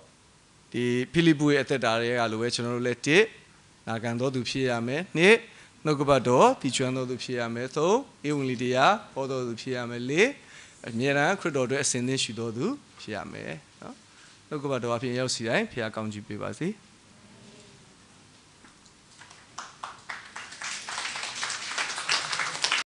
ဒီဖိလိပ္ပုရဲ့အသက်တာတွေကလိုပဲကျွန်တော်တို့လည်းတစ်နာခံတော်သူဖြစ်ရမယ်နှစ်နှုတ်ကပတ်တော်တည်ကျွမ်းတော်သူဖြစ်ရမယ်သုံးဧဝံဂေလိတရားဟောတော်သူဖြစ်ရမယ်လေးအမြဲတမ်းခရစ်တော်အတွက်အစဉ်သင့်ရှိတော်သူဖြစ်ရမယ်နော်နှုတ်ကပတ်တော်အဖြစ်ရောက်စီတိုင်းဖခင်ကောင်းချီးပေးပါစေ။